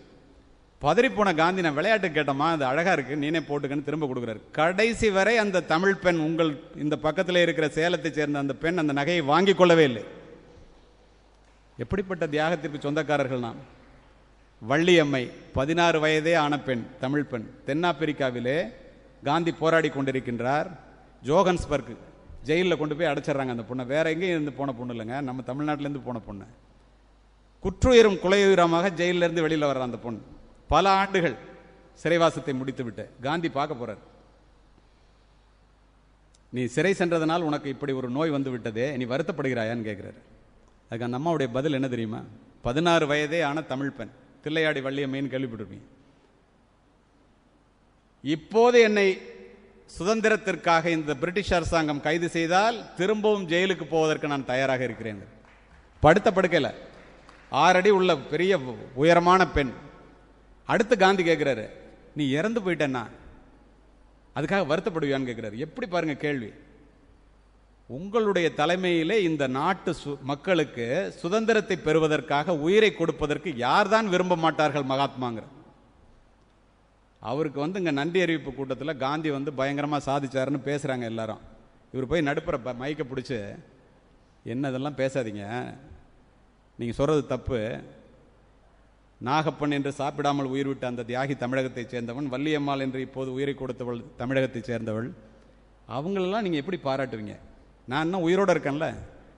[SPEAKER 1] போன காந்தி நான் விளையாட்டு கேட்டோமா அது அழகாக இருக்குது நீனே போட்டுக்கன்னு திரும்ப கொடுக்குறாரு கடைசி வரை அந்த தமிழ் பெண் உங்கள் இந்த பக்கத்தில் இருக்கிற சேலத்தை சேர்ந்த அந்த பெண் அந்த நகையை வாங்கி கொள்ளவே இல்லை எப்படிப்பட்ட தியாகத்திற்கு சொந்தக்காரர்கள் நாம் வள்ளியம்மை பதினாறு வயதே ஆன பெண் தமிழ் பெண் தென்னாப்பிரிக்காவிலே காந்தி போராடி கொண்டிருக்கின்றார் ஜோகன்ஸ்பர்க் ஜெயிலில் கொண்டு போய் அடைச்சிட்றாங்க அந்த பொண்ணை வேற எங்கேயும் இருந்து போன பொண்ணு இல்லைங்க நம்ம தமிழ்நாட்டிலேருந்து போன பொண்ணு குற்றுயிரும் குலையுயரமாக ஜெயிலிருந்து வெளியில் வர்ற அந்த பொண்ணு பல ஆண்டுகள் சிறைவாசத்தை முடித்து விட்டு காந்தி பார்க்க போறார் நீ சிறை சென்றதனால் உனக்கு இப்படி ஒரு நோய் வந்து விட்டதே நீ வருத்தப்படுகிறாயான்னு கேட்குறாரு அதுக்கு அந்த அம்மாவுடைய பதில் என்ன தெரியுமா பதினாறு வயதே ஆன தமிழ் பெண் தில்லையாடி வள்ளியம்மைன்னு கேள்விப்பட்டிருப்பீங்க இப்போது என்னை சுதந்திரத்திற்காக இந்த பிரிட்டிஷ் அரசாங்கம் கைது செய்தால் திரும்பவும் ஜெயிலுக்கு போவதற்கு நான் தயாராக இருக்கிறேன் படுத்த படுக்கையில் ஆறடி உள்ள பெரிய உயரமான பெண் அடுத்து காந்தி கேட்குறாரு நீ இறந்து போயிட்டேன்னா அதுக்காக வருத்தப்படுவியான்னு கேட்குறாரு எப்படி பாருங்க கேள்வி உங்களுடைய தலைமையிலே இந்த நாட்டு சு மக்களுக்கு சுதந்திரத்தை பெறுவதற்காக உயிரை கொடுப்பதற்கு யார்தான் விரும்ப மாட்டார்கள் மகாத்மாங்கிற அவருக்கு வந்து இங்கே நன்றி அறிவிப்பு கூட்டத்தில் காந்தி வந்து பயங்கரமாக சாதிச்சாருன்னு பேசுகிறாங்க எல்லாரும் இவர் போய் நடுப்புற மைக்கை பிடிச்சி என்ன இதெல்லாம் பேசாதீங்க நீங்கள் சொல்கிறது தப்பு நாகப்பன் என்று சாப்பிடாமல் உயிர் விட்ட அந்த தியாகி தமிழகத்தைச் சேர்ந்தவன் வள்ளியம்மாள் என்று இப்போது உயிரை கொடுத்தவள் தமிழகத்தைச் சேர்ந்தவள் அவங்களெல்லாம் நீங்கள் எப்படி பாராட்டுவீங்க நான் இன்னும் உயிரோடு இருக்கேன்ல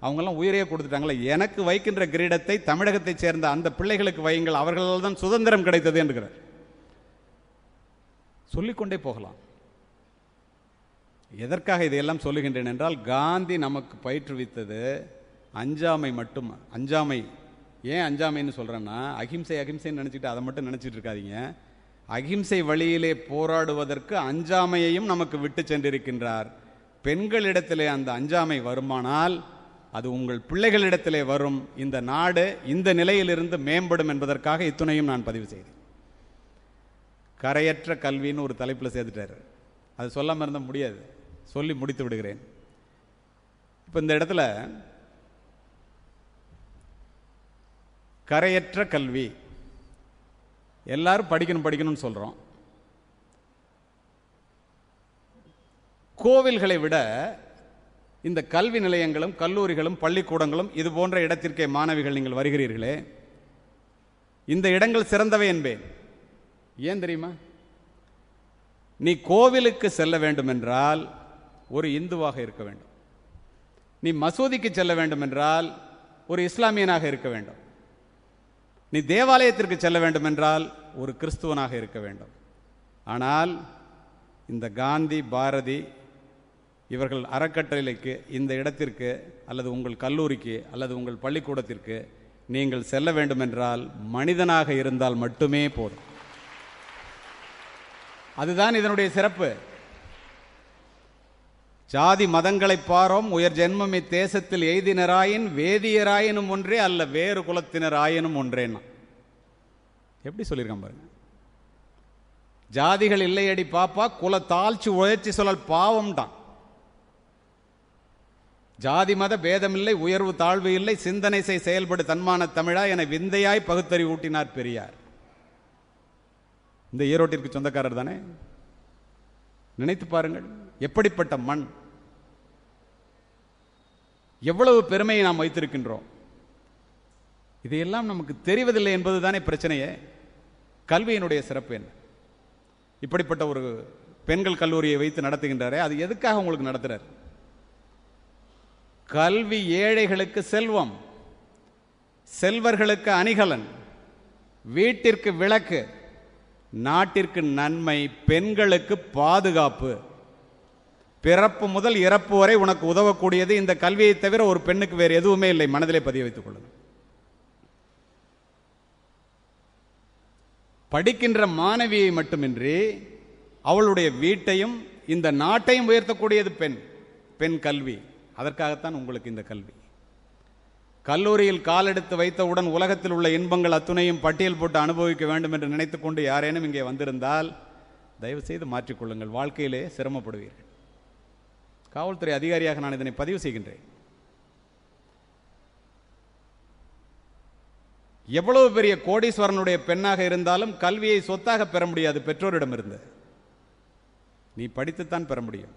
[SPEAKER 1] அவங்கெல்லாம் உயிரையே கொடுத்துட்டாங்களே எனக்கு வைக்கின்ற கிரீடத்தை தமிழகத்தைச் சேர்ந்த அந்த பிள்ளைகளுக்கு வையுங்கள் அவர்களால் தான் சுதந்திரம் கிடைத்தது என்கிறார் சொல்லிக்கொண்டே போகலாம் எதற்காக இதையெல்லாம் சொல்லுகின்றேன் என்றால் காந்தி நமக்கு பயிற்றுவித்தது அஞ்சாமை மட்டும் அஞ்சாமை ஏன் அஞ்சாமைன்னு சொல்கிறேன்னா அகிம்சை அகிம்சைன்னு நினச்சிக்கிட்டு அதை மட்டும் நினச்சிட்டு இருக்காதிங்க அகிம்சை வழியிலே போராடுவதற்கு அஞ்சாமையையும் நமக்கு விட்டு சென்றிருக்கின்றார் பெண்களிடத்திலே அந்த அஞ்சாமை வருமானால் அது உங்கள் பிள்ளைகளிடத்திலே வரும் இந்த நாடு இந்த நிலையிலிருந்து மேம்படும் என்பதற்காக இத்துணையும் நான் பதிவு செய்தேன் கரையற்ற கல்வின்னு ஒரு தலைப்பில் சேர்த்துட்டார் அது சொல்லாமல் இருந்தால் முடியாது சொல்லி முடித்து விடுகிறேன் இப்போ இந்த இடத்துல கரையற்ற கல்வி எல்லாரும் படிக்கணும் படிக்கணும்னு சொல்கிறோம் கோவில்களை விட இந்த கல்வி நிலையங்களும் கல்லூரிகளும் பள்ளிக்கூடங்களும் இது போன்ற இடத்திற்கே மாணவிகள் நீங்கள் வருகிறீர்களே இந்த இடங்கள் சிறந்தவை என்பேன் ஏன் தெரியுமா நீ கோவிலுக்கு செல்ல வேண்டும் என்றால் ஒரு இந்துவாக இருக்க வேண்டும் நீ மசூதிக்கு செல்ல வேண்டும் என்றால் ஒரு இஸ்லாமியனாக இருக்க வேண்டும் நீ தேவாலயத்திற்கு செல்ல வேண்டும் என்றால் ஒரு கிறிஸ்துவனாக இருக்க வேண்டும் ஆனால் இந்த காந்தி பாரதி இவர்கள் அறக்கட்டளைக்கு இந்த இடத்திற்கு அல்லது உங்கள் கல்லூரிக்கு அல்லது உங்கள் பள்ளிக்கூடத்திற்கு நீங்கள் செல்ல வேண்டுமென்றால் மனிதனாக இருந்தால் மட்டுமே போதும் அதுதான் இதனுடைய சிறப்பு ஜாதி மதங்களை பாரோம் உயர் ஜென்மம் இத்தேசத்தில் எய்தினராயின் வேதியராயினும் ஒன்றே அல்ல வேறு குலத்தினராயினும் ஒன்றேன்னா எப்படி சொல்லியிருக்கான் பாருங்க ஜாதிகள் இல்லையடி பாப்பா குல தாழ்ச்சி உயர்ச்சி சொல்லல் பாவம் தான் ஜாதி மத பேதமில்லை உயர்வு தாழ்வு இல்லை சிந்தனை செய் செயல்படு தன்மான தமிழா என விந்தையாய் பகுத்தறி ஊட்டினார் பெரியார் இந்த ஈரோட்டிற்கு சொந்தக்காரர் தானே நினைத்து பாருங்கள் எப்படிப்பட்ட மண் எவ்வளவு பெருமையை நாம் வைத்திருக்கின்றோம் இதையெல்லாம் நமக்கு தெரிவதில்லை என்பது தானே பிரச்சனையே கல்வியினுடைய சிறப்பு என்ன இப்படிப்பட்ட ஒரு பெண்கள் கல்லூரியை வைத்து நடத்துகின்றாரே அது எதுக்காக உங்களுக்கு நடத்துகிறார் கல்வி ஏழைகளுக்கு செல்வம் செல்வர்களுக்கு அணிகலன் வீட்டிற்கு விளக்கு நாட்டிற்கு நன்மை பெண்களுக்கு பாதுகாப்பு பிறப்பு முதல் இறப்பு வரை உனக்கு உதவக்கூடியது இந்த கல்வியை தவிர ஒரு பெண்ணுக்கு வேறு எதுவுமே இல்லை மனதிலே பதிய வைத்துக் கொள்ளுங்கள் படிக்கின்ற மாணவியை மட்டுமின்றி அவளுடைய வீட்டையும் இந்த நாட்டையும் உயர்த்தக்கூடியது பெண் பெண் கல்வி அதற்காகத்தான் உங்களுக்கு இந்த கல்வி கல்லூரியில் காலெடுத்து வைத்தவுடன் உலகத்தில் உள்ள இன்பங்கள் அத்துணையும் பட்டியல் போட்டு அனுபவிக்க வேண்டும் என்று நினைத்துக்கொண்டு யாரேனும் இங்கே வந்திருந்தால் தயவு செய்து மாற்றிக்கொள்ளுங்கள் வாழ்க்கையிலே சிரமப்படுவீர்கள் காவல்துறை அதிகாரியாக நான் இதனை பதிவு செய்கின்றேன் எவ்வளவு பெரிய கோடீஸ்வரனுடைய பெண்ணாக இருந்தாலும் கல்வியை சொத்தாக பெற முடியாது பெற்றோரிடம் இருந்து நீ படித்துத்தான் பெற முடியும்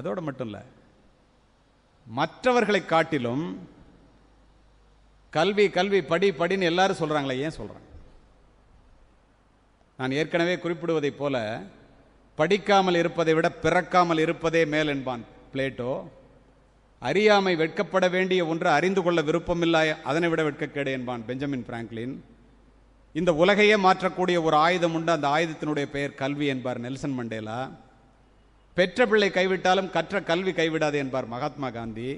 [SPEAKER 1] அதோடு மட்டும் இல்லை மற்றவர்களை காட்டிலும் கல்வி கல்வி படி படின்னு எல்லாரும் சொல்கிறாங்களே ஏன் சொல்கிறாங்க நான் ஏற்கனவே குறிப்பிடுவதைப் போல படிக்காமல் இருப்பதை விட பிறக்காமல் இருப்பதே மேல் என்பான் பிளேட்டோ அறியாமை வெட்கப்பட வேண்டிய ஒன்று அறிந்து கொள்ள விருப்பமில்லாய் அதனை விட வெட்கக்கேடு என்பான் பெஞ்சமின் பிராங்க்லின் இந்த உலகையே மாற்றக்கூடிய ஒரு ஆயுதம் உண்டு அந்த ஆயுதத்தினுடைய பெயர் கல்வி என்பார் நெல்சன் மண்டேலா பெற்ற பிள்ளை கைவிட்டாலும் கற்ற கல்வி கைவிடாது என்பார் மகாத்மா காந்தி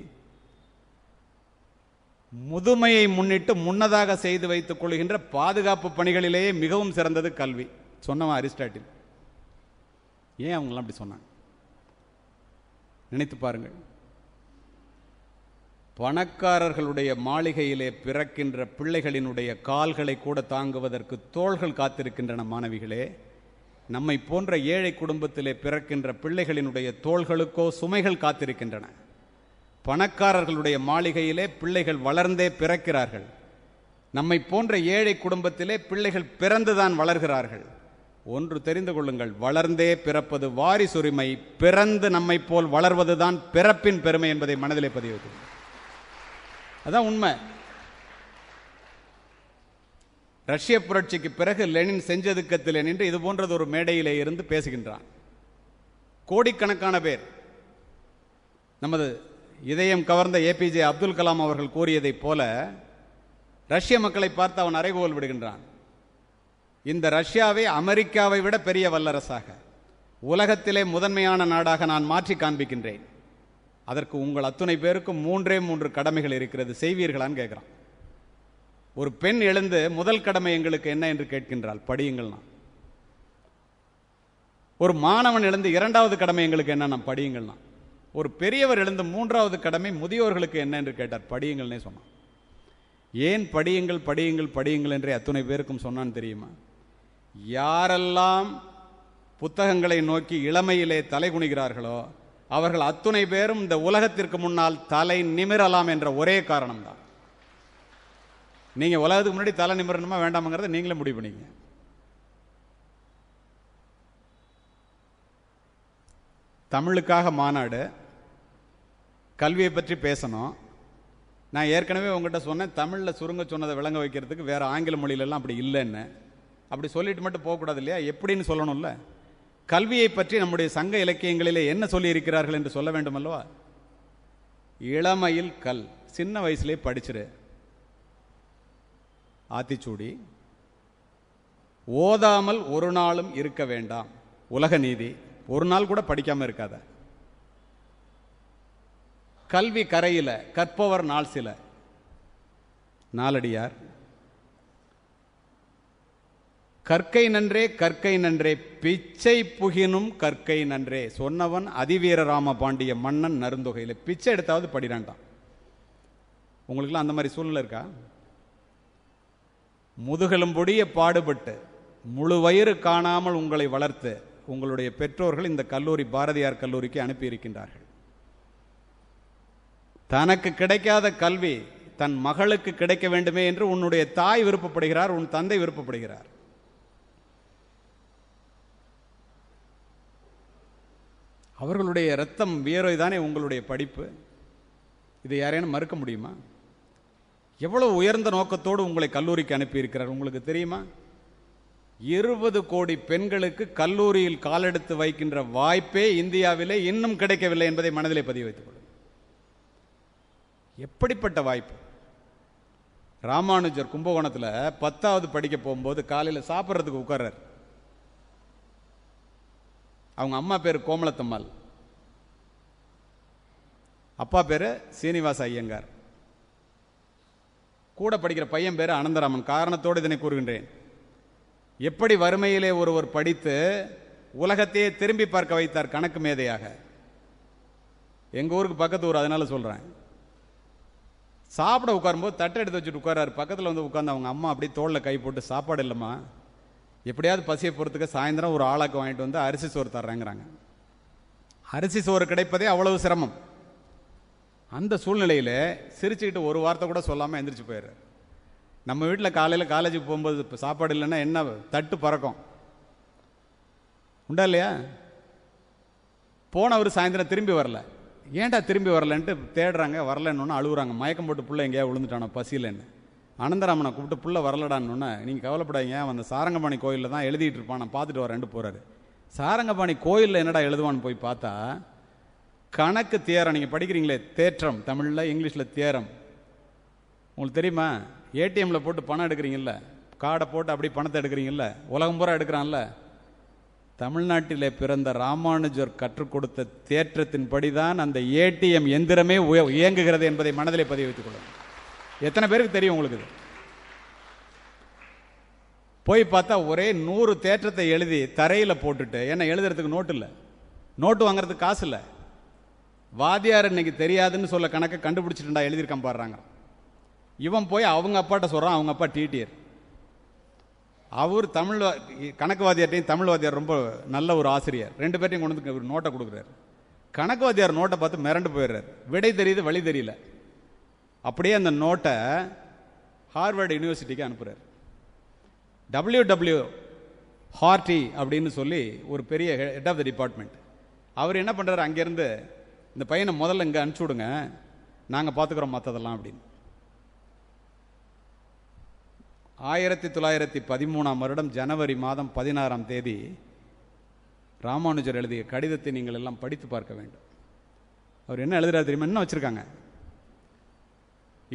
[SPEAKER 1] முதுமையை முன்னிட்டு முன்னதாக செய்து வைத்துக் கொள்கின்ற பாதுகாப்பு பணிகளிலேயே மிகவும் சிறந்தது கல்வி சொன்னவன் அரிஸ்டாட்டில் ஏன் அவங்களாம் அப்படி சொன்னாங்க நினைத்து பாருங்கள் பணக்காரர்களுடைய மாளிகையிலே பிறக்கின்ற பிள்ளைகளினுடைய கால்களை கூட தாங்குவதற்கு தோள்கள் காத்திருக்கின்றன மாணவிகளே நம்மை போன்ற ஏழை குடும்பத்திலே பிறக்கின்ற பிள்ளைகளினுடைய தோள்களுக்கோ சுமைகள் காத்திருக்கின்றன பணக்காரர்களுடைய மாளிகையிலே பிள்ளைகள் வளர்ந்தே பிறக்கிறார்கள் நம்மை போன்ற ஏழை குடும்பத்திலே பிள்ளைகள் பிறந்துதான் வளர்கிறார்கள் ஒன்று தெரிந்து கொள்ளுங்கள் வளர்ந்தே பிறப்பது வாரிசுரிமை பிறந்து நம்மை போல் வளர்வதுதான் பிறப்பின் பெருமை என்பதை மனதிலே பதிவு அதான் உண்மை ரஷ்ய புரட்சிக்கு பிறகு லெனின் செஞ்சதுக்கத்தில் நின்று இது போன்றது ஒரு மேடையிலே இருந்து பேசுகின்றான் கோடிக்கணக்கான பேர் நமது இதயம் கவர்ந்த ஏபிஜே அப்துல் கலாம் அவர்கள் கூறியதைப் போல ரஷ்ய மக்களை பார்த்து அவன் அறைகோல் விடுகின்றான் இந்த ரஷ்யாவை அமெரிக்காவை விட பெரிய வல்லரசாக உலகத்திலே முதன்மையான நாடாக நான் மாற்றி காண்பிக்கின்றேன் அதற்கு உங்கள் அத்துணை பேருக்கும் மூன்றே மூன்று கடமைகள் இருக்கிறது செய்வீர்களான்னு கேட்குறான் ஒரு பெண் எழுந்து முதல் கடமை எங்களுக்கு என்ன என்று கேட்கின்றாள் படியுங்கள்னா ஒரு மாணவன் எழுந்து இரண்டாவது கடமை எங்களுக்கு என்னன்னா படியுங்கள்னா ஒரு பெரியவர் எழுந்து மூன்றாவது கடமை முதியோர்களுக்கு என்ன என்று கேட்டார் படியுங்கள்னே சொன்னான் ஏன் படியுங்கள் படியுங்கள் படியுங்கள் என்றே அத்துணை பேருக்கும் சொன்னான்னு தெரியுமா யாரெல்லாம் புத்தகங்களை நோக்கி இளமையிலே தலை குனிகிறார்களோ அவர்கள் அத்துணை பேரும் இந்த உலகத்திற்கு முன்னால் தலை நிமிரலாம் என்ற ஒரே காரணம்தான் நீங்கள் உலகத்துக்கு முன்னாடி தலை நிமிரணுமா வேண்டாமங்கிறத நீங்களே முடிவு பண்ணிக்கங்க தமிழுக்காக மாநாடு கல்வியை பற்றி பேசணும் நான் ஏற்கனவே உங்கள்கிட்ட சொன்னேன் தமிழில் சுருங்க சொன்னதை விளங்க வைக்கிறதுக்கு வேறு ஆங்கில மொழியிலலாம் அப்படி இல்லைன்னு அப்படி சொல்லிட்டு மட்டும் போகக்கூடாது இல்லையா எப்படின்னு சொல்லணும்ல கல்வியை பற்றி நம்முடைய சங்க இலக்கியங்களிலே என்ன சொல்லியிருக்கிறார்கள் என்று சொல்ல வேண்டும் அல்லவா இளமையில் கல் சின்ன வயசுலேயே படிச்சிரு ஆத்திச்சூடி ஓதாமல் ஒரு நாளும் இருக்க வேண்டாம் உலக நீதி ஒரு நாள் கூட படிக்காமல் இருக்காத கல்வி கரையில் கற்பவர் நாள் சில நாலடியார் கற்கை நன்றே கற்கை நன்றே பிச்சை புகினும் கற்கை நன்றே சொன்னவன் அதிவீரராம பாண்டிய மன்னன் நருந்தொகையில் பிச்சை எடுத்தாவது படிறான்டான் உங்களுக்குலாம் அந்த மாதிரி சூழ்நிலை இருக்கா முதுகெலும்புடைய பாடுபட்டு முழு வயிறு காணாமல் உங்களை வளர்த்து உங்களுடைய பெற்றோர்கள் இந்த கல்லூரி பாரதியார் கல்லூரிக்கு அனுப்பியிருக்கின்றார்கள் தனக்கு கிடைக்காத கல்வி தன் மகளுக்கு கிடைக்க வேண்டுமே என்று உன்னுடைய தாய் விருப்பப்படுகிறார் உன் தந்தை விருப்பப்படுகிறார் அவர்களுடைய ரத்தம் வியரோய்தானே உங்களுடைய படிப்பு இதை யாரேனும் மறுக்க முடியுமா எவ்வளவு உயர்ந்த நோக்கத்தோடு உங்களை கல்லூரிக்கு அனுப்பியிருக்கிறார் உங்களுக்கு தெரியுமா இருபது கோடி பெண்களுக்கு கல்லூரியில் காலெடுத்து வைக்கின்ற வாய்ப்பே இந்தியாவிலே இன்னும் கிடைக்கவில்லை என்பதை மனதிலே பதிவு வைத்துக் கொள்ளும் எப்படிப்பட்ட வாய்ப்பு ராமானுஜர் கும்பகோணத்தில் பத்தாவது படிக்க போகும்போது காலையில் சாப்பிட்றதுக்கு உட்கார்றார் அவங்க அம்மா பேர் கோமலத்தம்மாள் அப்பா பேர் சீனிவாச ஐயங்கார் கூட படிக்கிற பையன் பேர் அனந்தராமன் காரணத்தோடு இதனை கூறுகின்றேன் எப்படி வறுமையிலே ஒருவர் படித்து உலகத்தையே திரும்பி பார்க்க வைத்தார் கணக்கு மேதையாக எங்கள் ஊருக்கு பக்கத்து ஊர் அதனால் சொல்கிறேன் சாப்பிட உட்காரும்போது தட்டை எடுத்து வச்சுட்டு உட்காராரு பக்கத்தில் வந்து உட்காந்து அவங்க அம்மா அப்படியே தோளில் கை போட்டு சாப்பாடு இல்லைம்மா எப்படியாவது பசியை பொறுத்துக்க சாயந்தரம் ஒரு ஆளாக்கு வாங்கிட்டு வந்து அரிசி சோறு தர்றேங்கிறாங்க அரிசி சோறு கிடைப்பதே அவ்வளவு சிரமம் அந்த சூழ்நிலையில் சிரிச்சுக்கிட்டு ஒரு வார்த்தை கூட சொல்லாமல் எந்திரிச்சு போயிடுற நம்ம வீட்டில் காலையில் காலேஜுக்கு போகும்போது இப்போ சாப்பாடு இல்லைன்னா என்ன தட்டு பறக்கும் உண்டா இல்லையா போனவர் சாயந்தரம் திரும்பி வரல ஏன்டா திரும்பி வரலன்ட்டு தேடுறாங்க வரலன்னு அழுகுறாங்க மயக்கம் போட்டு பிள்ளை எங்கேயா விழுந்துட்டானோ பசியிலன்னு அனந்தராமனை கூப்பிட்டு புள்ள வரலடான்னு நீங்கள் கவலைப்படாதீங்க அந்த சாரங்கபாணி கோயிலில் தான் எழுதிட்டு இருப்பான் நான் பார்த்துட்டு வரேன்ட்டு போகிறாரு சாரங்கபாணி கோயிலில் என்னடா எழுதுவான்னு போய் பார்த்தா கணக்கு தேரம் நீங்கள் படிக்கிறீங்களே தேற்றம் தமிழில் இங்கிலீஷில் தேரம் உங்களுக்கு தெரியுமா ஏடிஎம்மில் போட்டு பணம் எடுக்கிறீங்கல்ல காடை போட்டு அப்படி பணத்தை எடுக்கிறீங்கல்ல உலகம் பூரா எடுக்கிறான்ல தமிழ்நாட்டில் பிறந்த ராமானுஜர் கற்றுக் கொடுத்த தேற்றத்தின்படி தான் அந்த ஏடிஎம் எந்திரமே இயங்குகிறது என்பதை மனதில் பதிவு வைத்துக் கொள்ளும் எத்தனை பேருக்கு தெரியும் உங்களுக்கு போய் பார்த்தா ஒரே நூறு தேற்றத்தை எழுதி தரையில் போட்டுட்டு என்ன எழுதுறதுக்கு நோட்டு இல்லை நோட்டு வாங்குறதுக்கு காசு இல்லை வாதியார் இன்னைக்கு தெரியாதுன்னு சொல்ல கணக்கை கண்டுபிடிச்சிட்டுண்டா எழுதியிருக்கான் பாடுறாங்க இவன் போய் அவங்க அப்பாட்ட சொல்கிறான் அவங்க அப்பா டிடிஆர் அவர் தமிழ் கணக்குவாதியார்ட்டையும் தமிழ் வாதியார் ரொம்ப நல்ல ஒரு ஆசிரியர் ரெண்டு பேர்ட்டையும் கொண்டு வந்து ஒரு நோட்டை கொடுக்குறாரு கணக்குவாதியார் நோட்டை பார்த்து மிரண்டு போயிடுறாரு விடை தெரியுது வழி தெரியல அப்படியே அந்த நோட்டை ஹார்வர்டு யூனிவர்சிட்டிக்கு அனுப்புகிறார் டபிள்யூ டபிள்யூ ஹார்டி அப்படின்னு சொல்லி ஒரு பெரிய ஹெட் ஆஃப் த டிபார்ட்மெண்ட் அவர் என்ன பண்ணுறாரு அங்கேருந்து இந்த பையனை முதல்ல இங்கே அனுப்பிச்சி விடுங்க நாங்கள் பார்த்துக்குறோம் மற்றதெல்லாம் அப்படின்னு ஆயிரத்தி தொள்ளாயிரத்தி பதிமூணாம் வருடம் ஜனவரி மாதம் பதினாறாம் தேதி ராமானுஜர் எழுதிய கடிதத்தை நீங்கள் எல்லாம் படித்து பார்க்க வேண்டும் அவர் என்ன எழுதுறாரு தெரியுமா என்ன வச்சுருக்காங்க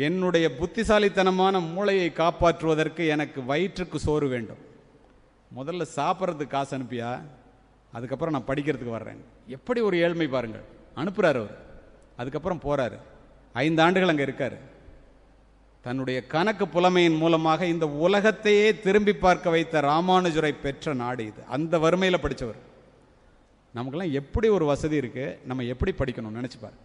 [SPEAKER 1] என்னுடைய புத்திசாலித்தனமான மூளையை காப்பாற்றுவதற்கு எனக்கு வயிற்றுக்கு சோறு வேண்டும் முதல்ல சாப்பிட்றதுக்கு காசு அனுப்பியா அதுக்கப்புறம் நான் படிக்கிறதுக்கு வர்றேன் எப்படி ஒரு ஏழ்மை பாருங்கள் அனுப்புகிறார் அவர் அதுக்கப்புறம் போகிறார் ஐந்து ஆண்டுகள் அங்கே இருக்கார் தன்னுடைய கணக்கு புலமையின் மூலமாக இந்த உலகத்தையே திரும்பி பார்க்க வைத்த ராமானுஜரை பெற்ற நாடு இது அந்த வறுமையில் படித்தவர் நமக்கெல்லாம் எப்படி ஒரு வசதி இருக்குது நம்ம எப்படி படிக்கணும்னு நினச்சிப்பார்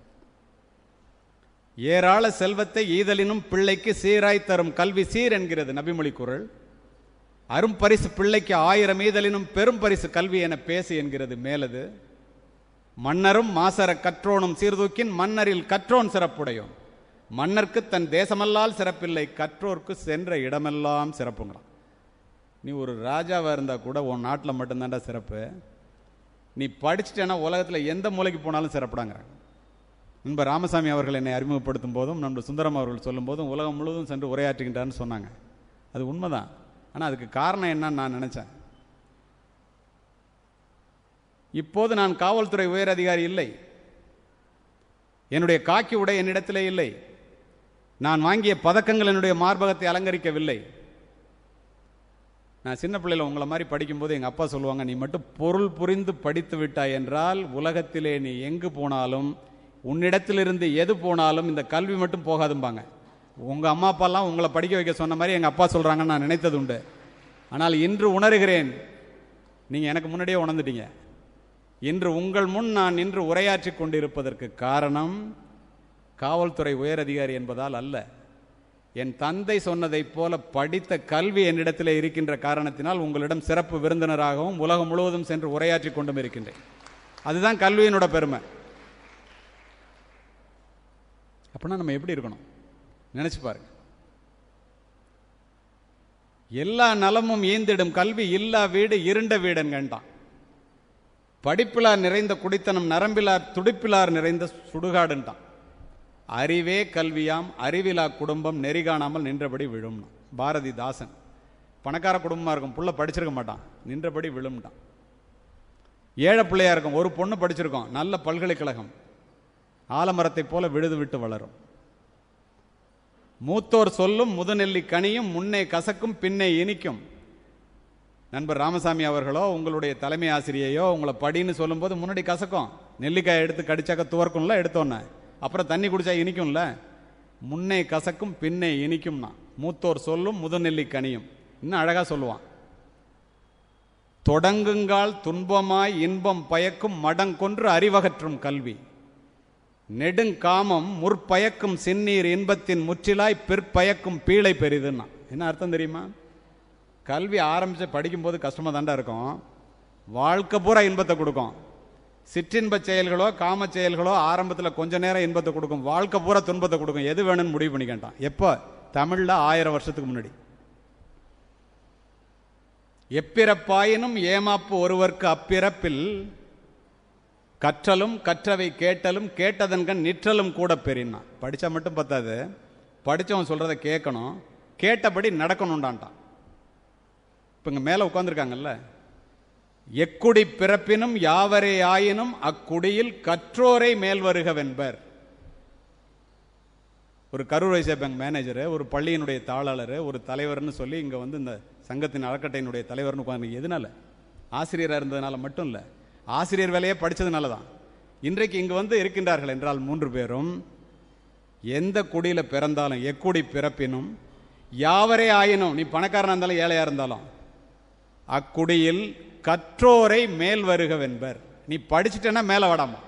[SPEAKER 1] ஏராள செல்வத்தை ஈதலினும் பிள்ளைக்கு சீராய் தரும் கல்வி சீர் என்கிறது நபிமொழி குரல் அரும்பரிசு பிள்ளைக்கு ஆயிரம் ஈதலினும் பெரும் பரிசு கல்வி என பேசு என்கிறது மேலது மன்னரும் மாசர கற்றோனும் சீர்தூக்கின் மன்னரில் கற்றோன் சிறப்புடையும் மன்னர்க்கு தன் தேசமல்லால் சிறப்பில்லை கற்றோர்க்கு சென்ற இடமெல்லாம் சிறப்புங்கிறான் நீ ஒரு ராஜாவாக இருந்தால் கூட உன் நாட்டில் மட்டும்தான்டா சிறப்பு நீ படிச்சுட்டேன்னா உலகத்தில் எந்த மூலைக்கு போனாலும் சிறப்புடாங்கிறாங்க நண்ப ராமசாமி அவர்கள் என்னை அறிமுகப்படுத்தும் போதும் நம்ம சுந்தரம் அவர்கள் சொல்லும் போதும் உலகம் முழுவதும் சென்று உரையாற்றுகின்றான்னு சொன்னாங்க அது உண்மைதான் ஆனால் அதுக்கு காரணம் என்னன்னு நான் நினச்சேன் இப்போது நான் காவல்துறை உயர் அதிகாரி இல்லை என்னுடைய காக்கி உடை என்னிடத்திலே இல்லை நான் வாங்கிய பதக்கங்கள் என்னுடைய மார்பகத்தை அலங்கரிக்கவில்லை நான் சின்ன பிள்ளையில் உங்களை மாதிரி படிக்கும்போது எங்கள் அப்பா சொல்லுவாங்க நீ மட்டும் பொருள் புரிந்து படித்து விட்டாய் என்றால் உலகத்திலே நீ எங்கு போனாலும் உன்னிடத்திலிருந்து எது போனாலும் இந்த கல்வி மட்டும் போகாதும்பாங்க உங்கள் அம்மா அப்பாலாம் உங்களை படிக்க வைக்க சொன்ன மாதிரி எங்கள் அப்பா சொல்கிறாங்கன்னு நான் நினைத்தது உண்டு ஆனால் இன்று உணர்கிறேன் நீங்கள் எனக்கு முன்னாடியே உணர்ந்துட்டீங்க இன்று உங்கள் முன் நான் நின்று உரையாற்றி கொண்டிருப்பதற்கு காரணம் காவல்துறை உயரதிகாரி என்பதால் அல்ல என் தந்தை சொன்னதைப் போல படித்த கல்வி என்னிடத்தில் இருக்கின்ற காரணத்தினால் உங்களிடம் சிறப்பு விருந்தினராகவும் உலகம் முழுவதும் சென்று உரையாற்றி கொண்டும் இருக்கின்றேன் அதுதான் கல்வியினோட பெருமை அப்படின்னா நம்ம எப்படி இருக்கணும் நினச்சி பாருங்க எல்லா நலமும் ஈந்திடும் கல்வி இல்லா வீடு இருண்ட வீடுன்னு கண்டான் படிப்பிலார் நிறைந்த குடித்தனம் நரம்பிலார் துடிப்பிலார் நிறைந்த சுடுகாடுன்ட்டான் அறிவே கல்வியாம் அறிவிலா குடும்பம் நெறி காணாமல் நின்றபடி விழும்னா பாரதிதாசன் பணக்கார குடும்பமாக இருக்கும் புள்ள படிச்சிருக்க மாட்டான் நின்றபடி விழும்ட்டான் ஏழை பிள்ளையாக இருக்கும் ஒரு பொண்ணு படிச்சிருக்கோம் நல்ல பல்கலைக்கழகம் ஆலமரத்தை போல விழுது விட்டு வளரும் மூத்தோர் சொல்லும் முதுநெல்லி கனியும் முன்னே கசக்கும் பின்னே இனிக்கும் நண்பர் ராமசாமி அவர்களோ உங்களுடைய தலைமை ஆசிரியையோ உங்களை படின்னு சொல்லும்போது முன்னாடி கசக்கும் நெல்லிக்காய் எடுத்து கடிச்சாக்க துவர்க்கும்ல எடுத்தோன்னே அப்புறம் தண்ணி குடிச்சா இனிக்கும்ல முன்னே கசக்கும் பின்னே இனிக்கும்னா மூத்தோர் சொல்லும் முதுநெல்லி கனியும் இன்னும் அழகாக சொல்லுவான் தொடங்குங்கால் துன்பமாய் இன்பம் பயக்கும் மடங்கொன்று அறிவகற்றும் கல்வி நெடுங்காமம் முற்பயக்கும் சின்னீர் இன்பத்தின் முற்றிலாய் பிற்பயக்கும் பீழை பெரிதுன்னா என்ன அர்த்தம் தெரியுமா கல்வி ஆரம்பித்து படிக்கும்போது கஷ்டமாக தாண்டா இருக்கும் வாழ்க்கை பூரா இன்பத்தை கொடுக்கும் சிற்றின்ப செயல்களோ காம செயல்களோ ஆரம்பத்தில் கொஞ்ச நேரம் இன்பத்தை கொடுக்கும் வாழ்க்கை பூரா துன்பத்தை கொடுக்கும் எது வேணும்னு முடிவு பண்ணிக்கிட்டான் எப்போ தமிழில் ஆயிரம் வருஷத்துக்கு முன்னாடி எப்பிறப்பாயினும் ஏமாப்பு ஒருவருக்கு அப்பிறப்பில் கற்றலும் கற்றவை கேட்டலும் கேட்டதன்கண் நிற்றலும் கூட பெறினான் படித்தா மட்டும் பத்தாது படித்தவன் சொல்கிறத கேட்கணும் கேட்டபடி நடக்கணுண்டான்ட்டான் இப்போ இங்கே மேலே உட்காந்துருக்காங்கல்ல எக்குடி பிறப்பினும் யாவரே ஆயினும் அக்குடியில் கற்றோரை மேல் வருகவென்பர் ஒரு வைசா பேங்க் மேனேஜரு ஒரு பள்ளியினுடைய தாளாளர் ஒரு தலைவர்னு சொல்லி இங்கே வந்து இந்த சங்கத்தின் அறக்கட்டையினுடைய தலைவர்னு உட்காந்து எதனால ஆசிரியராக இருந்ததுனால மட்டும் இல்லை ஆசிரியர் வேலையே படித்ததுனால தான் இன்றைக்கு இங்கே வந்து இருக்கின்றார்கள் என்றால் மூன்று பேரும் எந்த குடியில் பிறந்தாலும் எக்குடி பிறப்பினும் யாவரே ஆயினும் நீ பணக்காரனாக இருந்தாலும் ஏழையாக இருந்தாலும் அக்குடியில் கற்றோரை மேல் வருகவென்பர் நீ படிச்சுட்டேன்னா மேலே வடாமா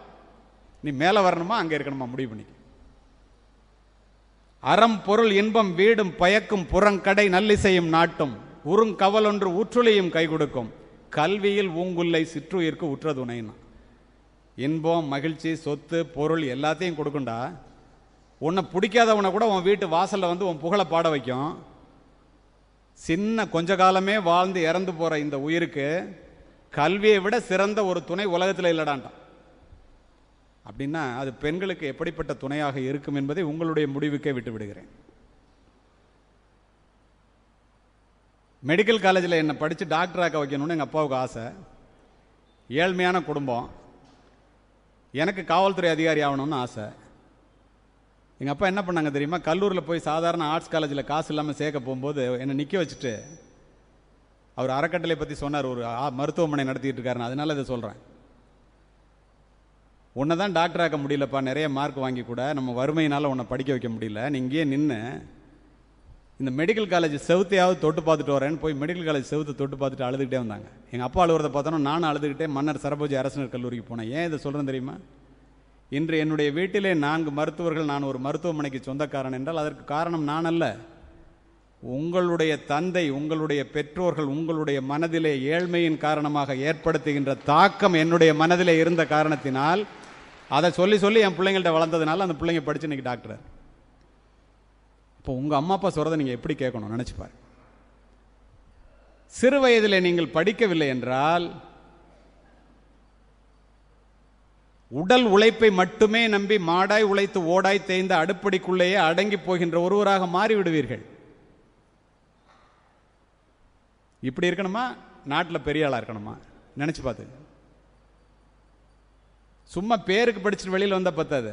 [SPEAKER 1] நீ மேலே வரணுமா அங்கே இருக்கணுமா முடிவு பண்ணி அறம் பொருள் இன்பம் வீடும் பயக்கும் புறங்கடை நல்லிசையும் நாட்டும் கவல் ஒன்று ஊற்றுலையும் கை கொடுக்கும் கல்வியில் ஊங்குல்லை உற்றது உற்றதுணைன்னா இன்பம் மகிழ்ச்சி சொத்து பொருள் எல்லாத்தையும் கொடுக்குண்டா உன்னை பிடிக்காதவனை கூட உன் வீட்டு வாசலில் வந்து உன் புகழை பாட வைக்கும் சின்ன கொஞ்ச காலமே வாழ்ந்து இறந்து போகிற இந்த உயிருக்கு கல்வியை விட சிறந்த ஒரு துணை உலகத்தில் இல்லடான்ட்டான் அப்படின்னா அது பெண்களுக்கு எப்படிப்பட்ட துணையாக இருக்கும் என்பதை உங்களுடைய முடிவுக்கே விட்டு விடுகிறேன் மெடிக்கல் காலேஜில் என்னை படித்து டாக்டராக வைக்கணும்னு எங்கள் அப்பாவுக்கு ஆசை ஏழ்மையான குடும்பம் எனக்கு காவல்துறை அதிகாரி ஆகணும்னு ஆசை எங்கள் அப்பா என்ன பண்ணாங்க தெரியுமா கல்லூரில் போய் சாதாரண ஆர்ட்ஸ் காலேஜில் காசு இல்லாமல் சேர்க்க போகும்போது என்னை நிற்க வச்சுட்டு அவர் அறக்கட்டளை பற்றி சொன்னார் ஒரு மருத்துவமனை நடத்திட்டு இருக்காரு அதனால இதை சொல்கிறேன் உன்னை தான் டாக்டர் ஆக்க முடியலப்பா நிறைய மார்க் வாங்கி கூட நம்ம வறுமையினால் உன்னை படிக்க வைக்க முடியல நீ இங்கேயே நின்று இந்த மெடிக்கல் காலேஜ் செவுத்தையாவது தொட்டு பார்த்துட்டு வரேன்னு போய் மெடிக்கல் காலேஜ் செவுத்து தொட்டு பார்த்துட்டு அழுதுகிட்டே வந்தாங்க எங்கள் அப்பா அழுகிறத பார்த்தோன்னா நானும் அழுதுகிட்டே மன்னர் சரபோஜி அரசினர் கல்லூரிக்கு போனேன் ஏன் இதை சொல்கிறேன் தெரியுமா இன்று என்னுடைய வீட்டிலே நான்கு மருத்துவர்கள் நான் ஒரு மருத்துவமனைக்கு சொந்தக்காரன் என்றால் அதற்கு காரணம் நான் அல்ல உங்களுடைய தந்தை உங்களுடைய பெற்றோர்கள் உங்களுடைய மனதிலே ஏழ்மையின் காரணமாக ஏற்படுத்துகின்ற தாக்கம் என்னுடைய மனதிலே இருந்த காரணத்தினால் அதை சொல்லி சொல்லி என் பிள்ளைங்கள்ட்ட வளர்ந்ததுனால அந்த பிள்ளைங்க படிச்சு இன்னைக்கு டாக்டர் இப்போ உங்கள் அம்மா அப்பா சொல்கிறத நீங்கள் எப்படி கேட்கணும் நினச்சிப்பார் சிறு வயதில் நீங்கள் படிக்கவில்லை என்றால் உடல் உழைப்பை மட்டுமே நம்பி மாடாய் உழைத்து ஓடாய் தேய்ந்த அடுப்படிக்குள்ளேயே அடங்கி போகின்ற ஒருவராக மாறிவிடுவீர்கள் இப்படி இருக்கணுமா நாட்டில் பெரிய ஆளாக இருக்கணுமா நினச்சி பார்த்து சும்மா பேருக்கு படிச்சுட்டு வெளியில் வந்தால் பத்தாது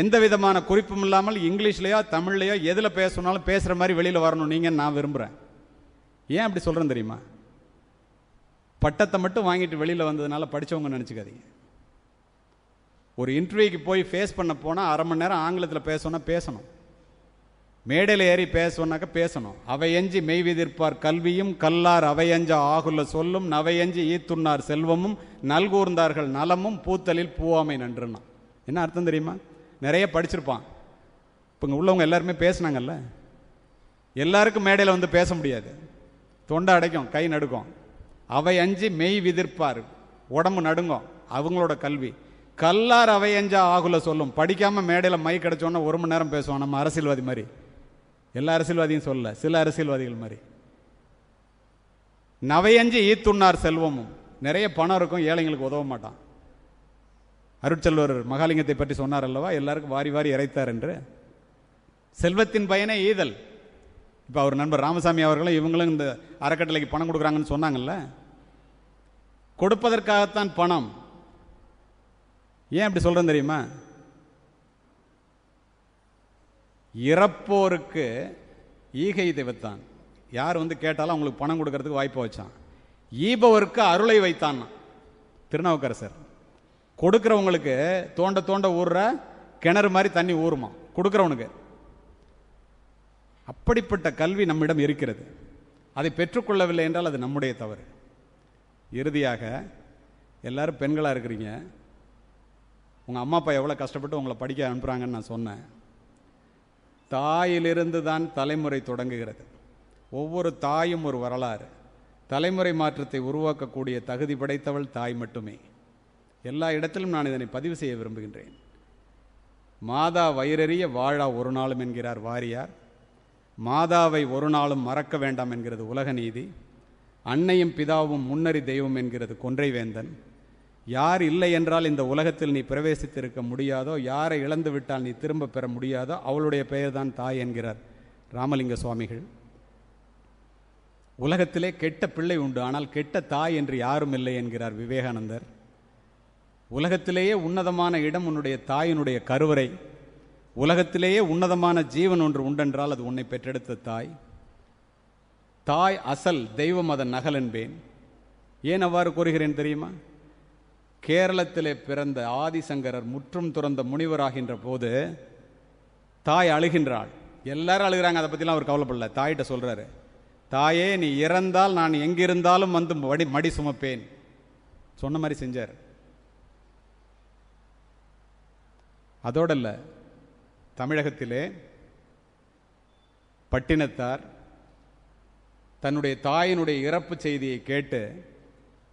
[SPEAKER 1] எந்த விதமான குறிப்பும் இல்லாமல் இங்கிலீஷ்லையோ தமிழ்லையோ எதில் பேசணுனாலும் பேசுகிற மாதிரி வெளியில் வரணும் நீங்கள் நான் விரும்புகிறேன் ஏன் அப்படி சொல்கிறேன் தெரியுமா பட்டத்தை மட்டும் வாங்கிட்டு வெளியில் வந்ததுனால படித்தவங்க நினச்சிக்காதீங்க ஒரு இன்டர்வியூக்கு போய் ஃபேஸ் பண்ண போனால் அரை மணி நேரம் ஆங்கிலத்தில் பேசணும்னா பேசணும் மேடையில் ஏறி பேசணுனாக்க பேசணும் அவையஞ்சி மெய்விதிர்ப்பார் கல்வியும் கல்லார் அவையஞ்ச ஆகுல சொல்லும் நவையஞ்சி ஈத்துண்ணார் செல்வமும் நல்கூர்ந்தார்கள் நலமும் பூத்தலில் பூவாமை நன்றுனா என்ன அர்த்தம் தெரியுமா நிறைய படிச்சிருப்பான் இப்போ இங்கே உள்ளவங்க எல்லாருமே பேசுனாங்கல்ல எல்லாருக்கும் மேடையில் வந்து பேச முடியாது தொண்டை அடைக்கும் கை நடுக்கும் அவை அஞ்சு மெய் விதிர்ப்பார் உடம்பு நடுங்கும் அவங்களோட கல்வி கல்லார் அவை அஞ்சா ஆகுல சொல்லும் படிக்காமல் மேடையில் மை கிடச்சோன்னா ஒரு மணி நேரம் பேசுவோம் நம்ம அரசியல்வாதி மாதிரி எல்லா அரசியல்வாதியும் சொல்லல சில அரசியல்வாதிகள் மாதிரி நவையஞ்சு ஈத்துண்ணார் செல்வமும் நிறைய பணம் இருக்கும் ஏழைங்களுக்கு உதவ மாட்டான் அருட்செல்வர் மகாலிங்கத்தை பற்றி சொன்னார் அல்லவா எல்லாருக்கும் வாரி வாரி இறைத்தார் என்று செல்வத்தின் பயனே ஈதல் இப்போ அவர் நண்பர் ராமசாமி அவர்களும் இவங்களும் இந்த அறக்கட்டளைக்கு பணம் கொடுக்குறாங்கன்னு சொன்னாங்கல்ல கொடுப்பதற்காகத்தான் பணம் ஏன் அப்படி சொல்கிறேன் தெரியுமா இறப்போருக்கு ஈகை தெய்வத்தான் யார் வந்து கேட்டாலும் அவங்களுக்கு பணம் கொடுக்கறதுக்கு வாய்ப்பு வச்சான் ஈபவருக்கு அருளை வைத்தான் திருநாவுக்கரசர் கொடுக்குறவங்களுக்கு தோண்ட தோண்ட ஊறுற கிணறு மாதிரி தண்ணி ஊறுமா கொடுக்குறவனுக்கு அப்படிப்பட்ட கல்வி நம்மிடம் இருக்கிறது அதை பெற்றுக்கொள்ளவில்லை என்றால் அது நம்முடைய தவறு இறுதியாக எல்லோரும் பெண்களாக இருக்கிறீங்க உங்கள் அம்மா அப்பா எவ்வளோ கஷ்டப்பட்டு உங்களை படிக்க அனுப்புகிறாங்கன்னு நான் சொன்னேன் தாயிலிருந்து தான் தலைமுறை தொடங்குகிறது ஒவ்வொரு தாயும் ஒரு வரலாறு தலைமுறை மாற்றத்தை உருவாக்கக்கூடிய தகுதி படைத்தவள் தாய் மட்டுமே எல்லா இடத்திலும் நான் இதனை பதிவு செய்ய விரும்புகின்றேன் மாதா வயிறறிய வாழா ஒரு நாளும் என்கிறார் வாரியார் மாதாவை ஒரு நாளும் மறக்க வேண்டாம் என்கிறது உலக நீதி அன்னையும் பிதாவும் முன்னறி தெய்வம் என்கிறது கொன்றைவேந்தன் யார் இல்லை என்றால் இந்த உலகத்தில் நீ பிரவேசித்திருக்க முடியாதோ யாரை இழந்து விட்டால் நீ திரும்ப பெற முடியாதோ அவளுடைய பெயர்தான் தாய் என்கிறார் ராமலிங்க சுவாமிகள் உலகத்திலே கெட்ட பிள்ளை உண்டு ஆனால் கெட்ட தாய் என்று யாரும் இல்லை என்கிறார் விவேகானந்தர் உலகத்திலேயே உன்னதமான இடம் உன்னுடைய தாயினுடைய கருவறை உலகத்திலேயே உன்னதமான ஜீவன் ஒன்று உண்டென்றால் அது உன்னை பெற்றெடுத்த தாய் தாய் அசல் தெய்வம் அதன் நகல் என்பேன் ஏன் அவ்வாறு கூறுகிறேன் தெரியுமா கேரளத்திலே பிறந்த ஆதிசங்கரர் முற்றும் துறந்த முனிவராகின்ற போது தாய் அழுகின்றாள் எல்லாரும் அழுகிறாங்க அதை பற்றிலாம் அவர் கவலைப்படல தாயிட்ட சொல்கிறாரு தாயே நீ இறந்தால் நான் எங்கிருந்தாலும் வந்து வடி மடி சுமப்பேன் சொன்ன மாதிரி செஞ்சார் அதோட இல்லை தமிழகத்திலே பட்டினத்தார் தன்னுடைய தாயினுடைய இறப்பு செய்தியை கேட்டு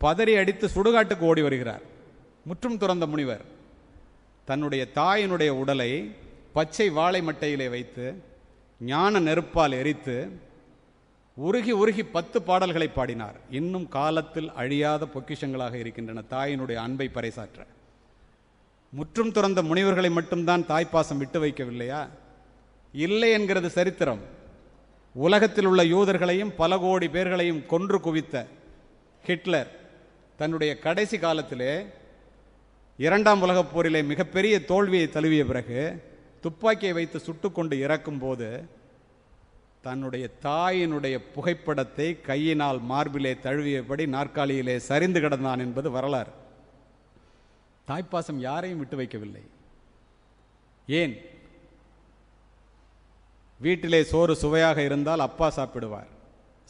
[SPEAKER 1] பதறி அடித்து சுடுகாட்டுக்கு ஓடி வருகிறார் முற்றும் துறந்த முனிவர் தன்னுடைய தாயினுடைய உடலை பச்சை வாழை மட்டையிலே வைத்து ஞான நெருப்பால் எரித்து உருகி உருகி பத்து பாடல்களை பாடினார் இன்னும் காலத்தில் அழியாத பொக்கிஷங்களாக இருக்கின்றன தாயினுடைய அன்பை பறைசாற்ற முற்றும் துறந்த முனிவர்களை மட்டும்தான் தாய்ப்பாசம் விட்டு வைக்கவில்லையா இல்லை என்கிறது சரித்திரம் உலகத்தில் உள்ள யூதர்களையும் பல கோடி பேர்களையும் கொன்று குவித்த ஹிட்லர் தன்னுடைய கடைசி காலத்திலே இரண்டாம் உலகப் போரிலே மிகப்பெரிய தோல்வியை தழுவிய பிறகு துப்பாக்கியை வைத்து சுட்டுக்கொண்டு இறக்கும்போது தன்னுடைய தாயினுடைய புகைப்படத்தை கையினால் மார்பிலே தழுவியபடி நாற்காலியிலே சரிந்து கிடந்தான் என்பது வரலாறு தாய்ப்பாசம் யாரையும் விட்டு வைக்கவில்லை ஏன் வீட்டிலே சோறு சுவையாக இருந்தால் அப்பா சாப்பிடுவார்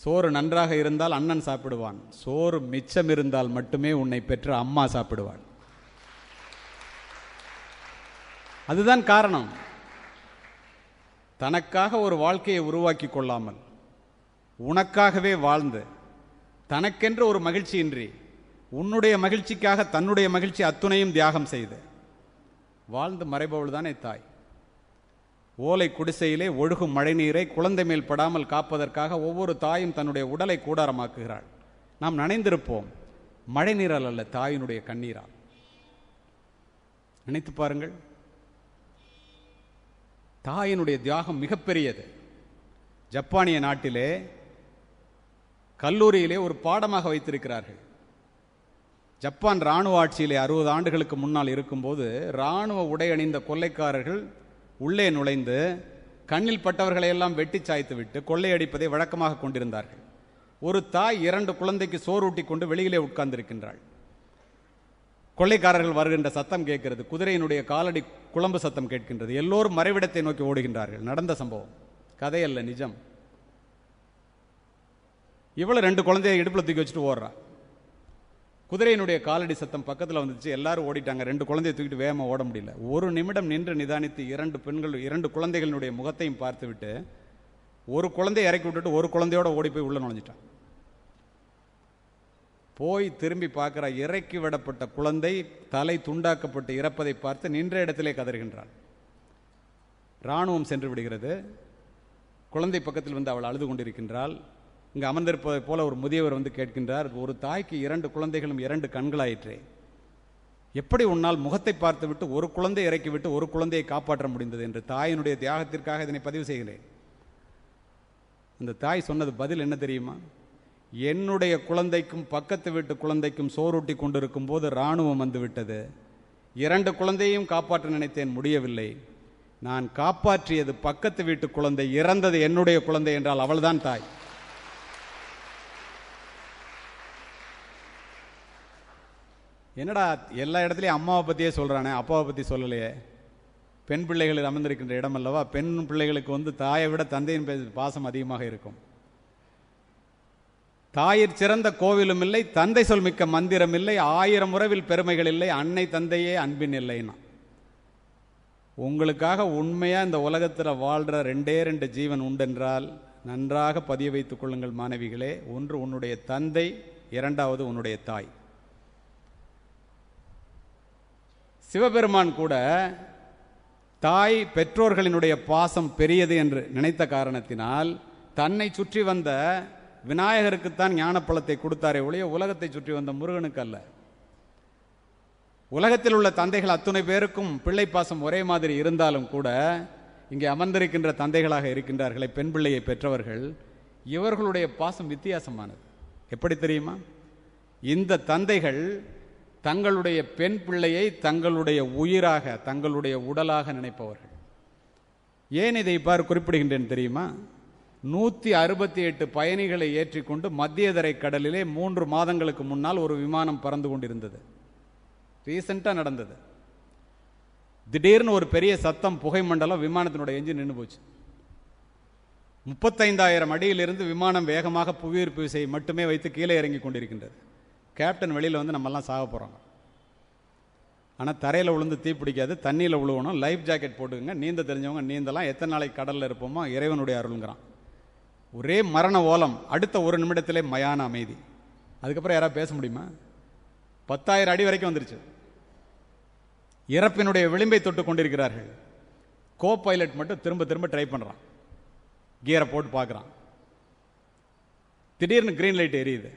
[SPEAKER 1] சோறு நன்றாக இருந்தால் அண்ணன் சாப்பிடுவான் சோறு மிச்சம் இருந்தால் மட்டுமே உன்னை பெற்று அம்மா சாப்பிடுவாள் அதுதான் காரணம் தனக்காக ஒரு வாழ்க்கையை உருவாக்கி கொள்ளாமல் உனக்காகவே வாழ்ந்து தனக்கென்று ஒரு மகிழ்ச்சியின்றி உன்னுடைய மகிழ்ச்சிக்காக தன்னுடைய மகிழ்ச்சி அத்துணையும் தியாகம் செய்து வாழ்ந்து மறைபவள் தானே தாய் ஓலை குடிசையிலே ஒழுகும் மழைநீரை குழந்தை மேல் படாமல் காப்பதற்காக ஒவ்வொரு தாயும் தன்னுடைய உடலை கூடாரமாக்குகிறாள் நாம் நனைந்திருப்போம் மழைநீரால் அல்ல தாயினுடைய கண்ணீரால் நினைத்து பாருங்கள் தாயினுடைய தியாகம் மிகப்பெரியது ஜப்பானிய நாட்டிலே கல்லூரியிலே ஒரு பாடமாக வைத்திருக்கிறார்கள் ஜப்பான் இராணுவ ஆட்சியிலே அறுபது ஆண்டுகளுக்கு முன்னால் இருக்கும்போது இராணுவ உடை அணிந்த கொள்ளைக்காரர்கள் உள்ளே நுழைந்து கண்ணில் பட்டவர்களை எல்லாம் வெட்டி சாய்த்து விட்டு கொள்ளையடிப்பதை வழக்கமாக கொண்டிருந்தார்கள் ஒரு தாய் இரண்டு குழந்தைக்கு சோறூட்டி கொண்டு வெளியிலே உட்கார்ந்திருக்கின்றாள் கொள்ளைக்காரர்கள் வருகின்ற சத்தம் கேட்கிறது குதிரையினுடைய காலடி குழம்பு சத்தம் கேட்கின்றது எல்லோரும் மறைவிடத்தை நோக்கி ஓடுகின்றார்கள் நடந்த சம்பவம் கதையல்ல நிஜம் இவ்வளோ ரெண்டு குழந்தைய இடுப்பில் தூக்கி வச்சுட்டு ஓடுறா குதிரையினுடைய காலடி சத்தம் பக்கத்தில் வந்துச்சு எல்லாரும் ஓடிட்டாங்க ரெண்டு குழந்தைய தூக்கிட்டு வேகமாக ஓட முடியல ஒரு நிமிடம் நின்று நிதானித்து இரண்டு பெண்கள் இரண்டு குழந்தைகளினுடைய முகத்தையும் பார்த்துவிட்டு ஒரு குழந்தைய இறக்கி விட்டுட்டு ஒரு குழந்தையோட ஓடி போய் உள்ளே நுழைஞ்சிட்டான் போய் திரும்பி பார்க்குற இறக்கி விடப்பட்ட குழந்தை தலை துண்டாக்கப்பட்டு இறப்பதை பார்த்து நின்ற இடத்திலே கதறுகின்றான் இராணுவம் சென்று விடுகிறது குழந்தை பக்கத்தில் வந்து அவள் அழுது கொண்டிருக்கின்றாள் இங்கு அமர்ந்திருப்பதைப் போல ஒரு முதியவர் வந்து கேட்கின்றார் ஒரு தாய்க்கு இரண்டு குழந்தைகளும் இரண்டு கண்களாயிற்றே எப்படி உன்னால் முகத்தை பார்த்துவிட்டு ஒரு குழந்தை இறக்கிவிட்டு ஒரு குழந்தையை காப்பாற்ற முடிந்தது என்று தாயினுடைய தியாகத்திற்காக இதனை பதிவு செய்கிறேன் அந்த தாய் சொன்னது பதில் என்ன தெரியுமா என்னுடைய குழந்தைக்கும் பக்கத்து வீட்டு குழந்தைக்கும் சோரூட்டி கொண்டிருக்கும் போது இராணுவம் வந்துவிட்டது இரண்டு குழந்தையும் காப்பாற்ற நினைத்தேன் முடியவில்லை நான் காப்பாற்றியது பக்கத்து வீட்டு குழந்தை இறந்தது என்னுடைய குழந்தை என்றால் அவள்தான் தாய் என்னடா எல்லா இடத்துலையும் அம்மாவை பற்றியே சொல்கிறானே அப்பாவை பற்றி சொல்லலையே பெண் பிள்ளைகள் அமர்ந்திருக்கின்ற இடம் அல்லவா பெண் பிள்ளைகளுக்கு வந்து தாயை விட தந்தையின் பாசம் அதிகமாக இருக்கும் தாயிற் சிறந்த கோவிலும் இல்லை தந்தை சொல் மிக்க மந்திரம் இல்லை ஆயிரம் உறவில் பெருமைகள் இல்லை அன்னை தந்தையே அன்பின் இல்லைன்னா உங்களுக்காக உண்மையாக இந்த உலகத்தில் வாழ்கிற ரெண்டே ரெண்டு ஜீவன் உண்டென்றால் நன்றாக பதிய வைத்துக் கொள்ளுங்கள் மாணவிகளே ஒன்று உன்னுடைய தந்தை இரண்டாவது உன்னுடைய தாய் சிவபெருமான் கூட தாய் பெற்றோர்களினுடைய பாசம் பெரியது என்று நினைத்த காரணத்தினால் தன்னை சுற்றி வந்த விநாயகருக்குத்தான் ஞானப்பழத்தை கொடுத்தாரே ஒழிய உலகத்தை சுற்றி வந்த முருகனுக்கு அல்ல உலகத்தில் உள்ள தந்தைகள் அத்துணை பேருக்கும் பிள்ளை பாசம் ஒரே மாதிரி இருந்தாலும் கூட இங்கே அமர்ந்திருக்கின்ற தந்தைகளாக இருக்கின்றார்களே பெண் பிள்ளையை பெற்றவர்கள் இவர்களுடைய பாசம் வித்தியாசமானது எப்படி தெரியுமா இந்த தந்தைகள் தங்களுடைய பெண் பிள்ளையை தங்களுடைய உயிராக தங்களுடைய உடலாக நினைப்பவர்கள் ஏன் இதை இவ்வாறு குறிப்பிடுகின்றேன் தெரியுமா நூற்றி அறுபத்தி எட்டு பயணிகளை ஏற்றிக்கொண்டு மத்தியதரை கடலிலே மூன்று மாதங்களுக்கு முன்னால் ஒரு விமானம் பறந்து கொண்டிருந்தது ரீசண்டாக நடந்தது திடீர்னு ஒரு பெரிய சத்தம் புகை மண்டலம் விமானத்தினுடைய எஞ்சின் நின்று போச்சு முப்பத்தைந்தாயிரம் அடியிலிருந்து விமானம் வேகமாக புவியீர்ப்பு விசையை மட்டுமே வைத்து கீழே இறங்கி கொண்டிருக்கின்றது கேப்டன் வெளியில் வந்து நம்மெல்லாம் சாக போகிறோம் ஆனால் தரையில் விழுந்து தீ பிடிக்காது தண்ணியில் விழுவணும் லைஃப் ஜாக்கெட் போட்டுக்கோங்க நீந்த தெரிஞ்சவங்க நீந்தலாம் எத்தனை நாளைக்கு கடலில் இருப்போமோ இறைவனுடைய அருள்ங்கிறான் ஒரே மரண ஓலம் அடுத்த ஒரு நிமிடத்திலே மயான அமைதி அதுக்கப்புறம் யாராவது பேச முடியுமா பத்தாயிரம் அடி வரைக்கும் வந்துருச்சு இறப்பினுடைய விளிம்பை தொட்டு கொண்டிருக்கிறார்கள் கோ பைலட் மட்டும் திரும்ப திரும்ப ட்ரை பண்ணுறான் கியரை போட்டு பார்க்குறான் திடீர்னு க்ரீன் லைட் எரியுது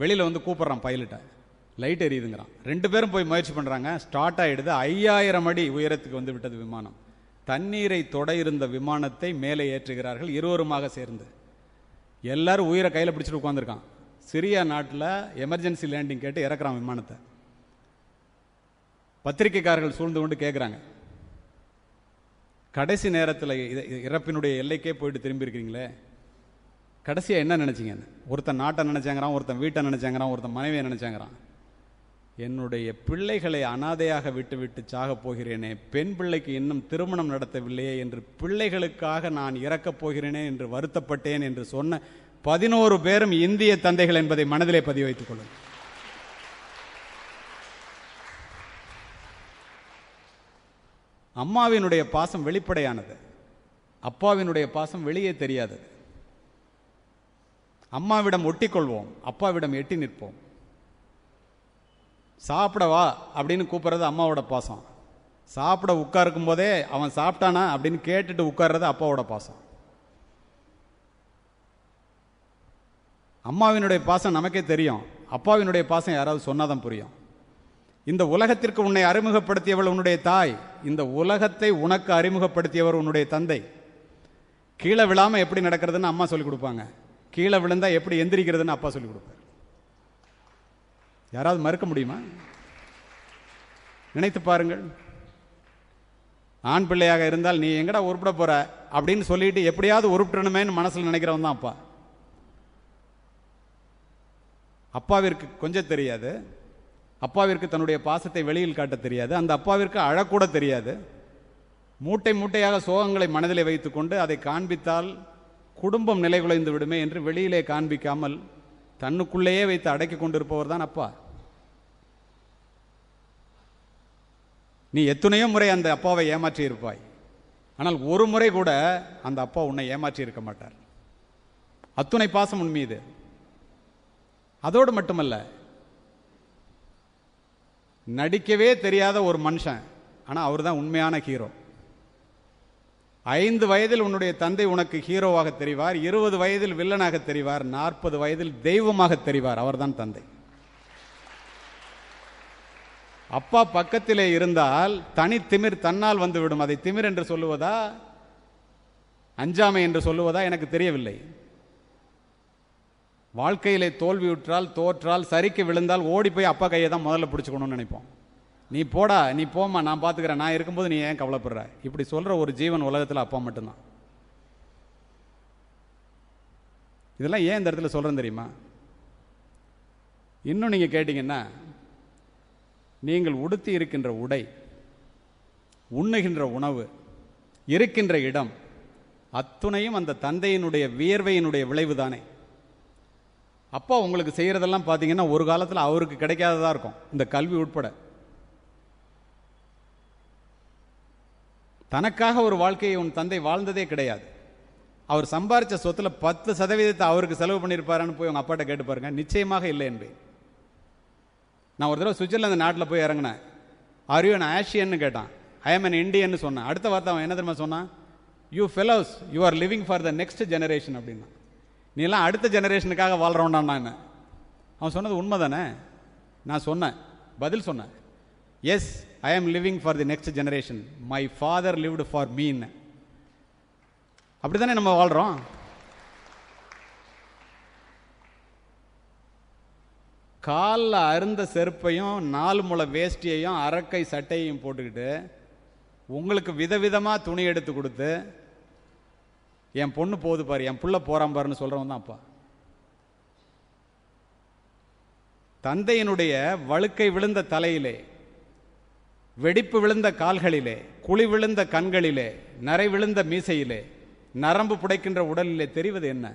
[SPEAKER 1] வெளியில் வந்து கூப்பிட்றான் பைலட்டை லைட் எரியுதுங்கிறான் ரெண்டு பேரும் போய் முயற்சி பண்ணுறாங்க ஸ்டார்ட் ஆகிடுது ஐயாயிரம் அடி உயரத்துக்கு வந்து விட்டது விமானம் தண்ணீரை தொட இருந்த விமானத்தை மேலே ஏற்றுகிறார்கள் இருவருமாக சேர்ந்து எல்லாரும் உயிரை கையில் பிடிச்சிட்டு உட்காந்துருக்கான் சிரியா நாட்டில் எமர்ஜென்சி லேண்டிங் கேட்டு இறக்குறான் விமானத்தை பத்திரிகைக்காரர்கள் சூழ்ந்து கொண்டு கேட்குறாங்க கடைசி நேரத்தில் இறப்பினுடைய எல்லைக்கே போயிட்டு திரும்பியிருக்கிறீங்களே கடைசியாக என்ன நினச்சிங்கன்னு ஒருத்தன் நாட்டை நினச்சாங்கிறான் ஒருத்தன் வீட்டை நினச்சாங்கிறான் ஒருத்தன் மனைவியை நினச்சாங்கிறான் என்னுடைய பிள்ளைகளை அனாதையாக விட்டுவிட்டு சாகப் போகிறேனே பெண் பிள்ளைக்கு இன்னும் திருமணம் நடத்தவில்லையே என்று பிள்ளைகளுக்காக நான் இறக்கப் போகிறேனே என்று வருத்தப்பட்டேன் என்று சொன்ன பதினோரு பேரும் இந்திய தந்தைகள் என்பதை மனதிலே பதிவு வைத்துக் அம்மாவினுடைய பாசம் வெளிப்படையானது அப்பாவினுடைய பாசம் வெளியே தெரியாதது அம்மாவிடம் ஒட்டிக்கொள்வோம் அப்பாவிடம் எட்டி நிற்போம் சாப்பிட வா அப்படின்னு கூப்பிட்றது அம்மாவோட பாசம் சாப்பிட உட்காருக்கும் போதே அவன் சாப்பிட்டானா அப்படின்னு கேட்டுட்டு உட்கார்றது அப்பாவோட பாசம் அம்மாவினுடைய பாசம் நமக்கே தெரியும் அப்பாவினுடைய பாசம் யாராவது சொன்னாதான் புரியும் இந்த உலகத்திற்கு உன்னை அறிமுகப்படுத்தியவள் உன்னுடைய தாய் இந்த உலகத்தை உனக்கு அறிமுகப்படுத்தியவர் உன்னுடைய தந்தை கீழே விழாமல் எப்படி நடக்கிறதுன்னு அம்மா சொல்லிக் கொடுப்பாங்க கீழே விழுந்தால் எப்படி எந்திரிக்கிறதுன்னு அப்பா சொல்லி கொடுப்பார் யாராவது மறுக்க முடியுமா நினைத்து பாருங்கள் ஆண் பிள்ளையாக இருந்தால் நீ எங்கடா உருப்பிட போகிற அப்படின்னு சொல்லிட்டு எப்படியாவது உருப்பிடணுமேன்னு மனசில் நினைக்கிறவன் தான் அப்பா அப்பாவிற்கு கொஞ்சம் தெரியாது அப்பாவிற்கு தன்னுடைய பாசத்தை வெளியில் காட்ட தெரியாது அந்த அப்பாவிற்கு அழக்கூட தெரியாது மூட்டை மூட்டையாக சோகங்களை மனதில் வைத்துக்கொண்டு அதை காண்பித்தால் குடும்பம் நிலைகுலைந்து விடுமே என்று வெளியிலே காண்பிக்காமல் தன்னுக்குள்ளேயே வைத்து அடக்கி கொண்டிருப்பவர் தான் அப்பா நீ எத்தனையோ முறை அந்த அப்பாவை ஏமாற்றி இருப்பாய் ஆனால் ஒரு முறை கூட அந்த அப்பா உன்னை ஏமாற்றி இருக்க மாட்டார் அத்துணை பாசம் உன் மீது அதோடு மட்டுமல்ல நடிக்கவே தெரியாத ஒரு மனுஷன் ஆனால் அவர் தான் உண்மையான ஹீரோ ஐந்து வயதில் உன்னுடைய தந்தை உனக்கு ஹீரோவாக தெரிவார் இருபது வயதில் வில்லனாக தெரிவார் நாற்பது வயதில் தெய்வமாக தெரிவார் அவர்தான் தந்தை அப்பா பக்கத்திலே இருந்தால் தனி திமிர் தன்னால் வந்துவிடும் அதை திமிர் என்று சொல்லுவதா அஞ்சாமை என்று சொல்லுவதா எனக்கு தெரியவில்லை வாழ்க்கையிலே தோல்வியுற்றால் தோற்றால் சரிக்கு விழுந்தால் ஓடி போய் அப்பா கையை தான் முதல்ல பிடிச்சிக்கணும்னு நினைப்போம் நீ போடா நீ போமா நான் பார்த்துக்கிறேன் நான் இருக்கும்போது நீ ஏன் கவலைப்படுற இப்படி சொல்கிற ஒரு ஜீவன் உலகத்தில் அப்பா மட்டும்தான் இதெல்லாம் ஏன் இந்த இடத்துல சொல்கிறேன் தெரியுமா இன்னும் நீங்கள் கேட்டிங்கன்னா நீங்கள் உடுத்தி இருக்கின்ற உடை உண்ணுகின்ற உணவு இருக்கின்ற இடம் அத்துணையும் அந்த தந்தையினுடைய வியர்வையினுடைய விளைவு தானே அப்பா உங்களுக்கு செய்கிறதெல்லாம் பார்த்தீங்கன்னா ஒரு காலத்தில் அவருக்கு கிடைக்காததாக இருக்கும் இந்த கல்வி உட்பட தனக்காக ஒரு வாழ்க்கையை உன் தந்தை வாழ்ந்ததே கிடையாது அவர் சம்பாரித்த சொத்தில் பத்து சதவீதத்தை அவருக்கு செலவு பண்ணியிருப்பாரான்னு போய் உங்கள் அப்பாட்ட கேட்டு பாருங்க நிச்சயமாக இல்லை என்று நான் ஒரு தடவை சுவிட்சர்லாந்து நாட்டில் போய் இறங்கினேன் ஆர் யூ ஆஷியன்னு கேட்டான் ஐ எம் அன் இண்டியன்னு சொன்னேன் அடுத்த வார்த்தை அவன் என்ன தெரியுமா சொன்னான் you fellows you are living for the next generation அப்படின்னா நீ எல்லாம் அடுத்த ஜெனரேஷனுக்காக வாழ்கிறோண்டான் நான் அவன் சொன்னது உண்மை தானே நான் சொன்னேன் பதில் சொன்னேன் yes I am living for the next generation my father lived for mean அப்படி தானே நம்ம வாழ்கிறோம் காலில் அருந்த செருப்பையும் நாலு முளை வேஷ்டியையும் அரக்கை சட்டையையும் போட்டுக்கிட்டு உங்களுக்கு விதவிதமாக துணி எடுத்து கொடுத்து என் பொண்ணு போகுது பாரு என் புள்ள போகிறான் பாருன்னு சொல்கிறவன் தான் அப்பா தந்தையினுடைய வழுக்கை விழுந்த தலையிலே வெடிப்பு விழுந்த கால்களிலே குழி விழுந்த கண்களிலே நரை விழுந்த மீசையிலே நரம்பு புடைக்கின்ற உடலிலே தெரிவது என்ன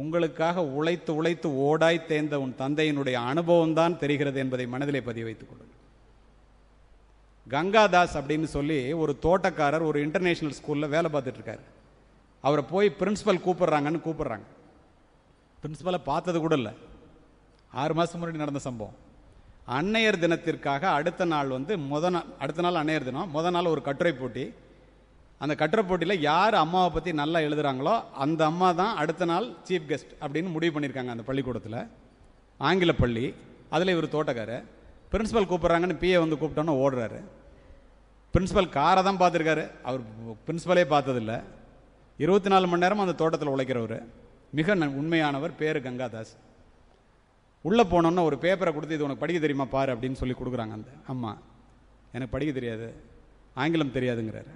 [SPEAKER 1] உங்களுக்காக உழைத்து உழைத்து ஓடாய் தேர்ந்த உன் தந்தையினுடைய அனுபவம் தான் தெரிகிறது என்பதை மனதிலே பதிவு வைத்துக் கொள்ளுங்கள் கங்காதாஸ் அப்படின்னு சொல்லி ஒரு தோட்டக்காரர் ஒரு இன்டர்நேஷ்னல் ஸ்கூலில் வேலை பார்த்துட்டு இருக்காரு அவரை போய் பிரின்ஸிபல் கூப்பிட்றாங்கன்னு கூப்பிட்றாங்க பிரின்ஸிபலை பார்த்தது கூட இல்லை ஆறு மாதம் முன்னாடி நடந்த சம்பவம் அன்னையர் தினத்திற்காக அடுத்த நாள் வந்து முத நாள் அடுத்த நாள் அன்னையர் தினம் முத நாள் ஒரு கட்டுரை போட்டி அந்த கட்டுரை போட்டியில் யார் அம்மாவை பற்றி நல்லா எழுதுகிறாங்களோ அந்த அம்மா தான் அடுத்த நாள் சீஃப் கெஸ்ட் அப்படின்னு முடிவு பண்ணியிருக்காங்க அந்த பள்ளிக்கூடத்தில் ஆங்கில பள்ளி அதில் இவர் தோட்டக்காரர் பிரின்ஸிபல் கூப்பிட்றாங்கன்னு பிஏ வந்து கூப்பிட்டோன்னு ஓடுறாரு பிரின்ஸிபல் காரை தான் பார்த்துருக்காரு அவர் பிரின்ஸிபலே பார்த்ததில்ல இருபத்தி நாலு மணி நேரம் அந்த தோட்டத்தில் உழைக்கிறவர் மிக உண்மையானவர் பேர் கங்காதாஸ் உள்ளே போனோன்னா ஒரு பேப்பரை கொடுத்து இது உனக்கு படிக்க தெரியுமா பாரு அப்படின்னு சொல்லி கொடுக்குறாங்க அந்த அம்மா எனக்கு படிக்க தெரியாது ஆங்கிலம் தெரியாதுங்கிறாரு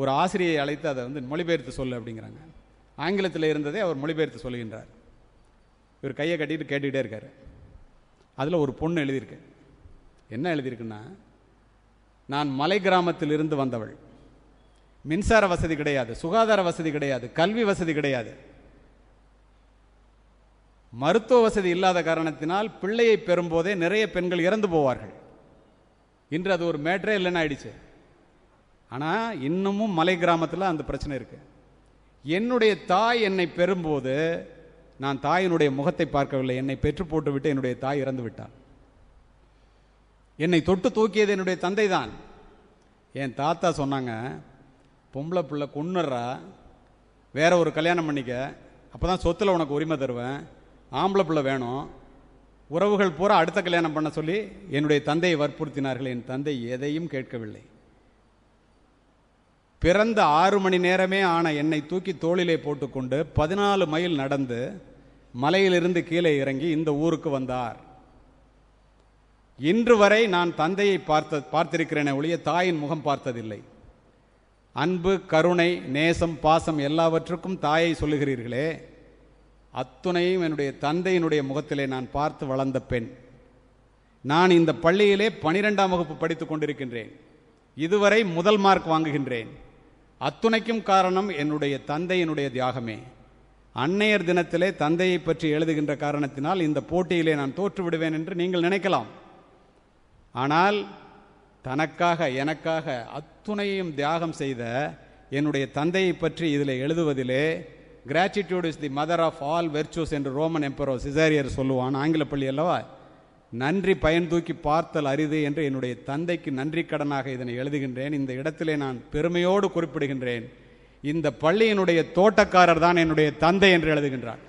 [SPEAKER 1] ஒரு ஆசிரியை அழைத்து அதை வந்து மொழிபெயர்த்து சொல்லு அப்படிங்கிறாங்க ஆங்கிலத்தில் இருந்ததே அவர் மொழிபெயர்த்து சொல்லுகின்றார் இவர் கையை கட்டிட்டு கேட்டுக்கிட்டே இருக்கார் அதில் ஒரு பொண்ணு எழுதியிருக்கு என்ன எழுதியிருக்குன்னா நான் மலை கிராமத்தில் இருந்து வந்தவள் மின்சார வசதி கிடையாது சுகாதார வசதி கிடையாது கல்வி வசதி கிடையாது மருத்துவ வசதி இல்லாத காரணத்தினால் பிள்ளையை பெறும்போதே நிறைய பெண்கள் இறந்து போவார்கள் இன்று அது ஒரு மேட்டரே இல்லைன்னு ஆயிடுச்சு ஆனால் இன்னமும் மலை கிராமத்தில் அந்த பிரச்சனை இருக்கு என்னுடைய தாய் என்னை பெறும்போது நான் தாயினுடைய முகத்தை பார்க்கவில்லை என்னை பெற்று போட்டுவிட்டு என்னுடைய தாய் இறந்து விட்டார் என்னை தொட்டு தூக்கியது என்னுடைய தந்தை தான் என் தாத்தா சொன்னாங்க பொம்பளை பிள்ளை கொன்னுடுறா வேற ஒரு கல்யாணம் பண்ணிக்க அப்போ தான் சொத்தில் உனக்கு உரிமை தருவேன் ஆம்பளை பிள்ளை வேணும் உறவுகள் பூரா அடுத்த கல்யாணம் பண்ண சொல்லி என்னுடைய தந்தையை வற்புறுத்தினார்கள் என் தந்தை எதையும் கேட்கவில்லை பிறந்த ஆறு மணி நேரமே ஆன என்னை தூக்கி தோளிலே போட்டுக்கொண்டு பதினாலு மைல் நடந்து மலையிலிருந்து கீழே இறங்கி இந்த ஊருக்கு வந்தார் இன்று வரை நான் தந்தையை பார்த்த பார்த்திருக்கிறேனே ஒழிய தாயின் முகம் பார்த்ததில்லை அன்பு கருணை நேசம் பாசம் எல்லாவற்றுக்கும் தாயை சொல்லுகிறீர்களே அத்துணையும் என்னுடைய தந்தையினுடைய முகத்திலே நான் பார்த்து வளர்ந்த பெண் நான் இந்த பள்ளியிலே பனிரெண்டாம் வகுப்பு படித்து கொண்டிருக்கின்றேன் இதுவரை முதல் மார்க் வாங்குகின்றேன் அத்துணைக்கும் காரணம் என்னுடைய தந்தையினுடைய தியாகமே அன்னையர் தினத்திலே தந்தையை பற்றி எழுதுகின்ற காரணத்தினால் இந்த போட்டியிலே நான் தோற்றுவிடுவேன் என்று நீங்கள் நினைக்கலாம் ஆனால் தனக்காக எனக்காக அத்துணையும் தியாகம் செய்த என்னுடைய தந்தையை பற்றி இதில் எழுதுவதிலே gratitude is the mother of all virtues என்று ரோமன் எம்பரோ சிசாரியர் சொல்லுவான் ஆங்கில பள்ளி அல்லவா நன்றி பயன் தூக்கி பார்த்தல் அரிது என்று என்னுடைய தந்தைக்கு நன்றி கடனாக இதனை எழுதுகின்றேன் இந்த இடத்திலே நான் பெருமையோடு குறிப்பிடுகின்றேன் இந்த பள்ளியினுடைய தோட்டக்காரர் தான் என்னுடைய தந்தை என்று எழுதுகின்றார்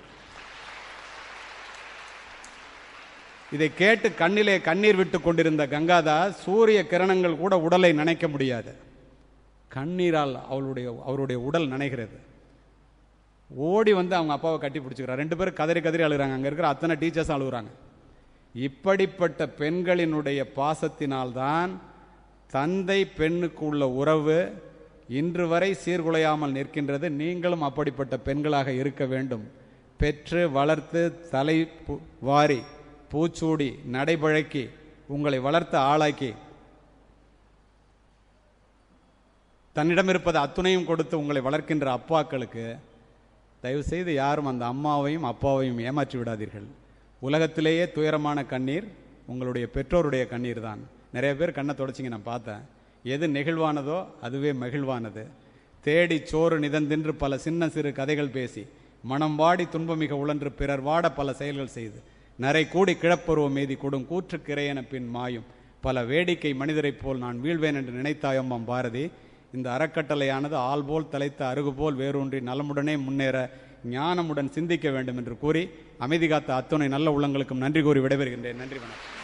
[SPEAKER 1] இதை கேட்டு கண்ணிலே கண்ணீர் விட்டு கொண்டிருந்த கங்காதா சூரிய கிரணங்கள் கூட உடலை நினைக்க முடியாது கண்ணீரால் அவளுடைய அவருடைய உடல் நினைகிறது ஓடி வந்து அவங்க அப்பாவை கட்டி பிடிச்சிக்கிறார் ரெண்டு பேரும் கதறி கதறி அழுகிறாங்க அங்கே இருக்கிற அத்தனை டீச்சர்ஸ் அழுகுறாங்க இப்படிப்பட்ட பெண்களினுடைய பாசத்தினால்தான் தந்தை பெண்ணுக்கு உள்ள உறவு இன்று வரை சீர்குலையாமல் நிற்கின்றது நீங்களும் அப்படிப்பட்ட பெண்களாக இருக்க வேண்டும் பெற்று வளர்த்து தலை வாரி பூச்சூடி நடைபழக்கி உங்களை வளர்த்து ஆளாக்கி தன்னிடம் இருப்பது அத்துணையும் கொடுத்து உங்களை வளர்க்கின்ற அப்பாக்களுக்கு தயவுசெய்து யாரும் அந்த அம்மாவையும் அப்பாவையும் ஏமாற்றி விடாதீர்கள் உலகத்திலேயே துயரமான கண்ணீர் உங்களுடைய பெற்றோருடைய கண்ணீர் தான் நிறைய பேர் கண்ணை தொடச்சிங்க நான் பார்த்தேன் எது நெகிழ்வானதோ அதுவே மகிழ்வானது தேடி சோறு நிதந்தின்று பல சின்ன சிறு கதைகள் பேசி மனம் வாடி துன்பமிக உழன்று பிறர் வாட பல செயல்கள் செய்து நரை கூடி கிழப்பருவ மீதி கொடும் கூற்றுக்கிரையன பின் மாயும் பல வேடிக்கை மனிதரைப் போல் நான் வீழ்வேன் என்று நினைத்தாயம்மாம் பாரதி இந்த அறக்கட்டளையானது ஆள்போல் தலைத்த அருகுபோல் வேரூன்றி நலமுடனே முன்னேற ஞானமுடன் சிந்திக்க வேண்டும் என்று கூறி அமைதி காத்த அத்துணை நல்ல உள்ளங்களுக்கும் நன்றி கூறி விடைபெறுகின்றேன் நன்றி வணக்கம்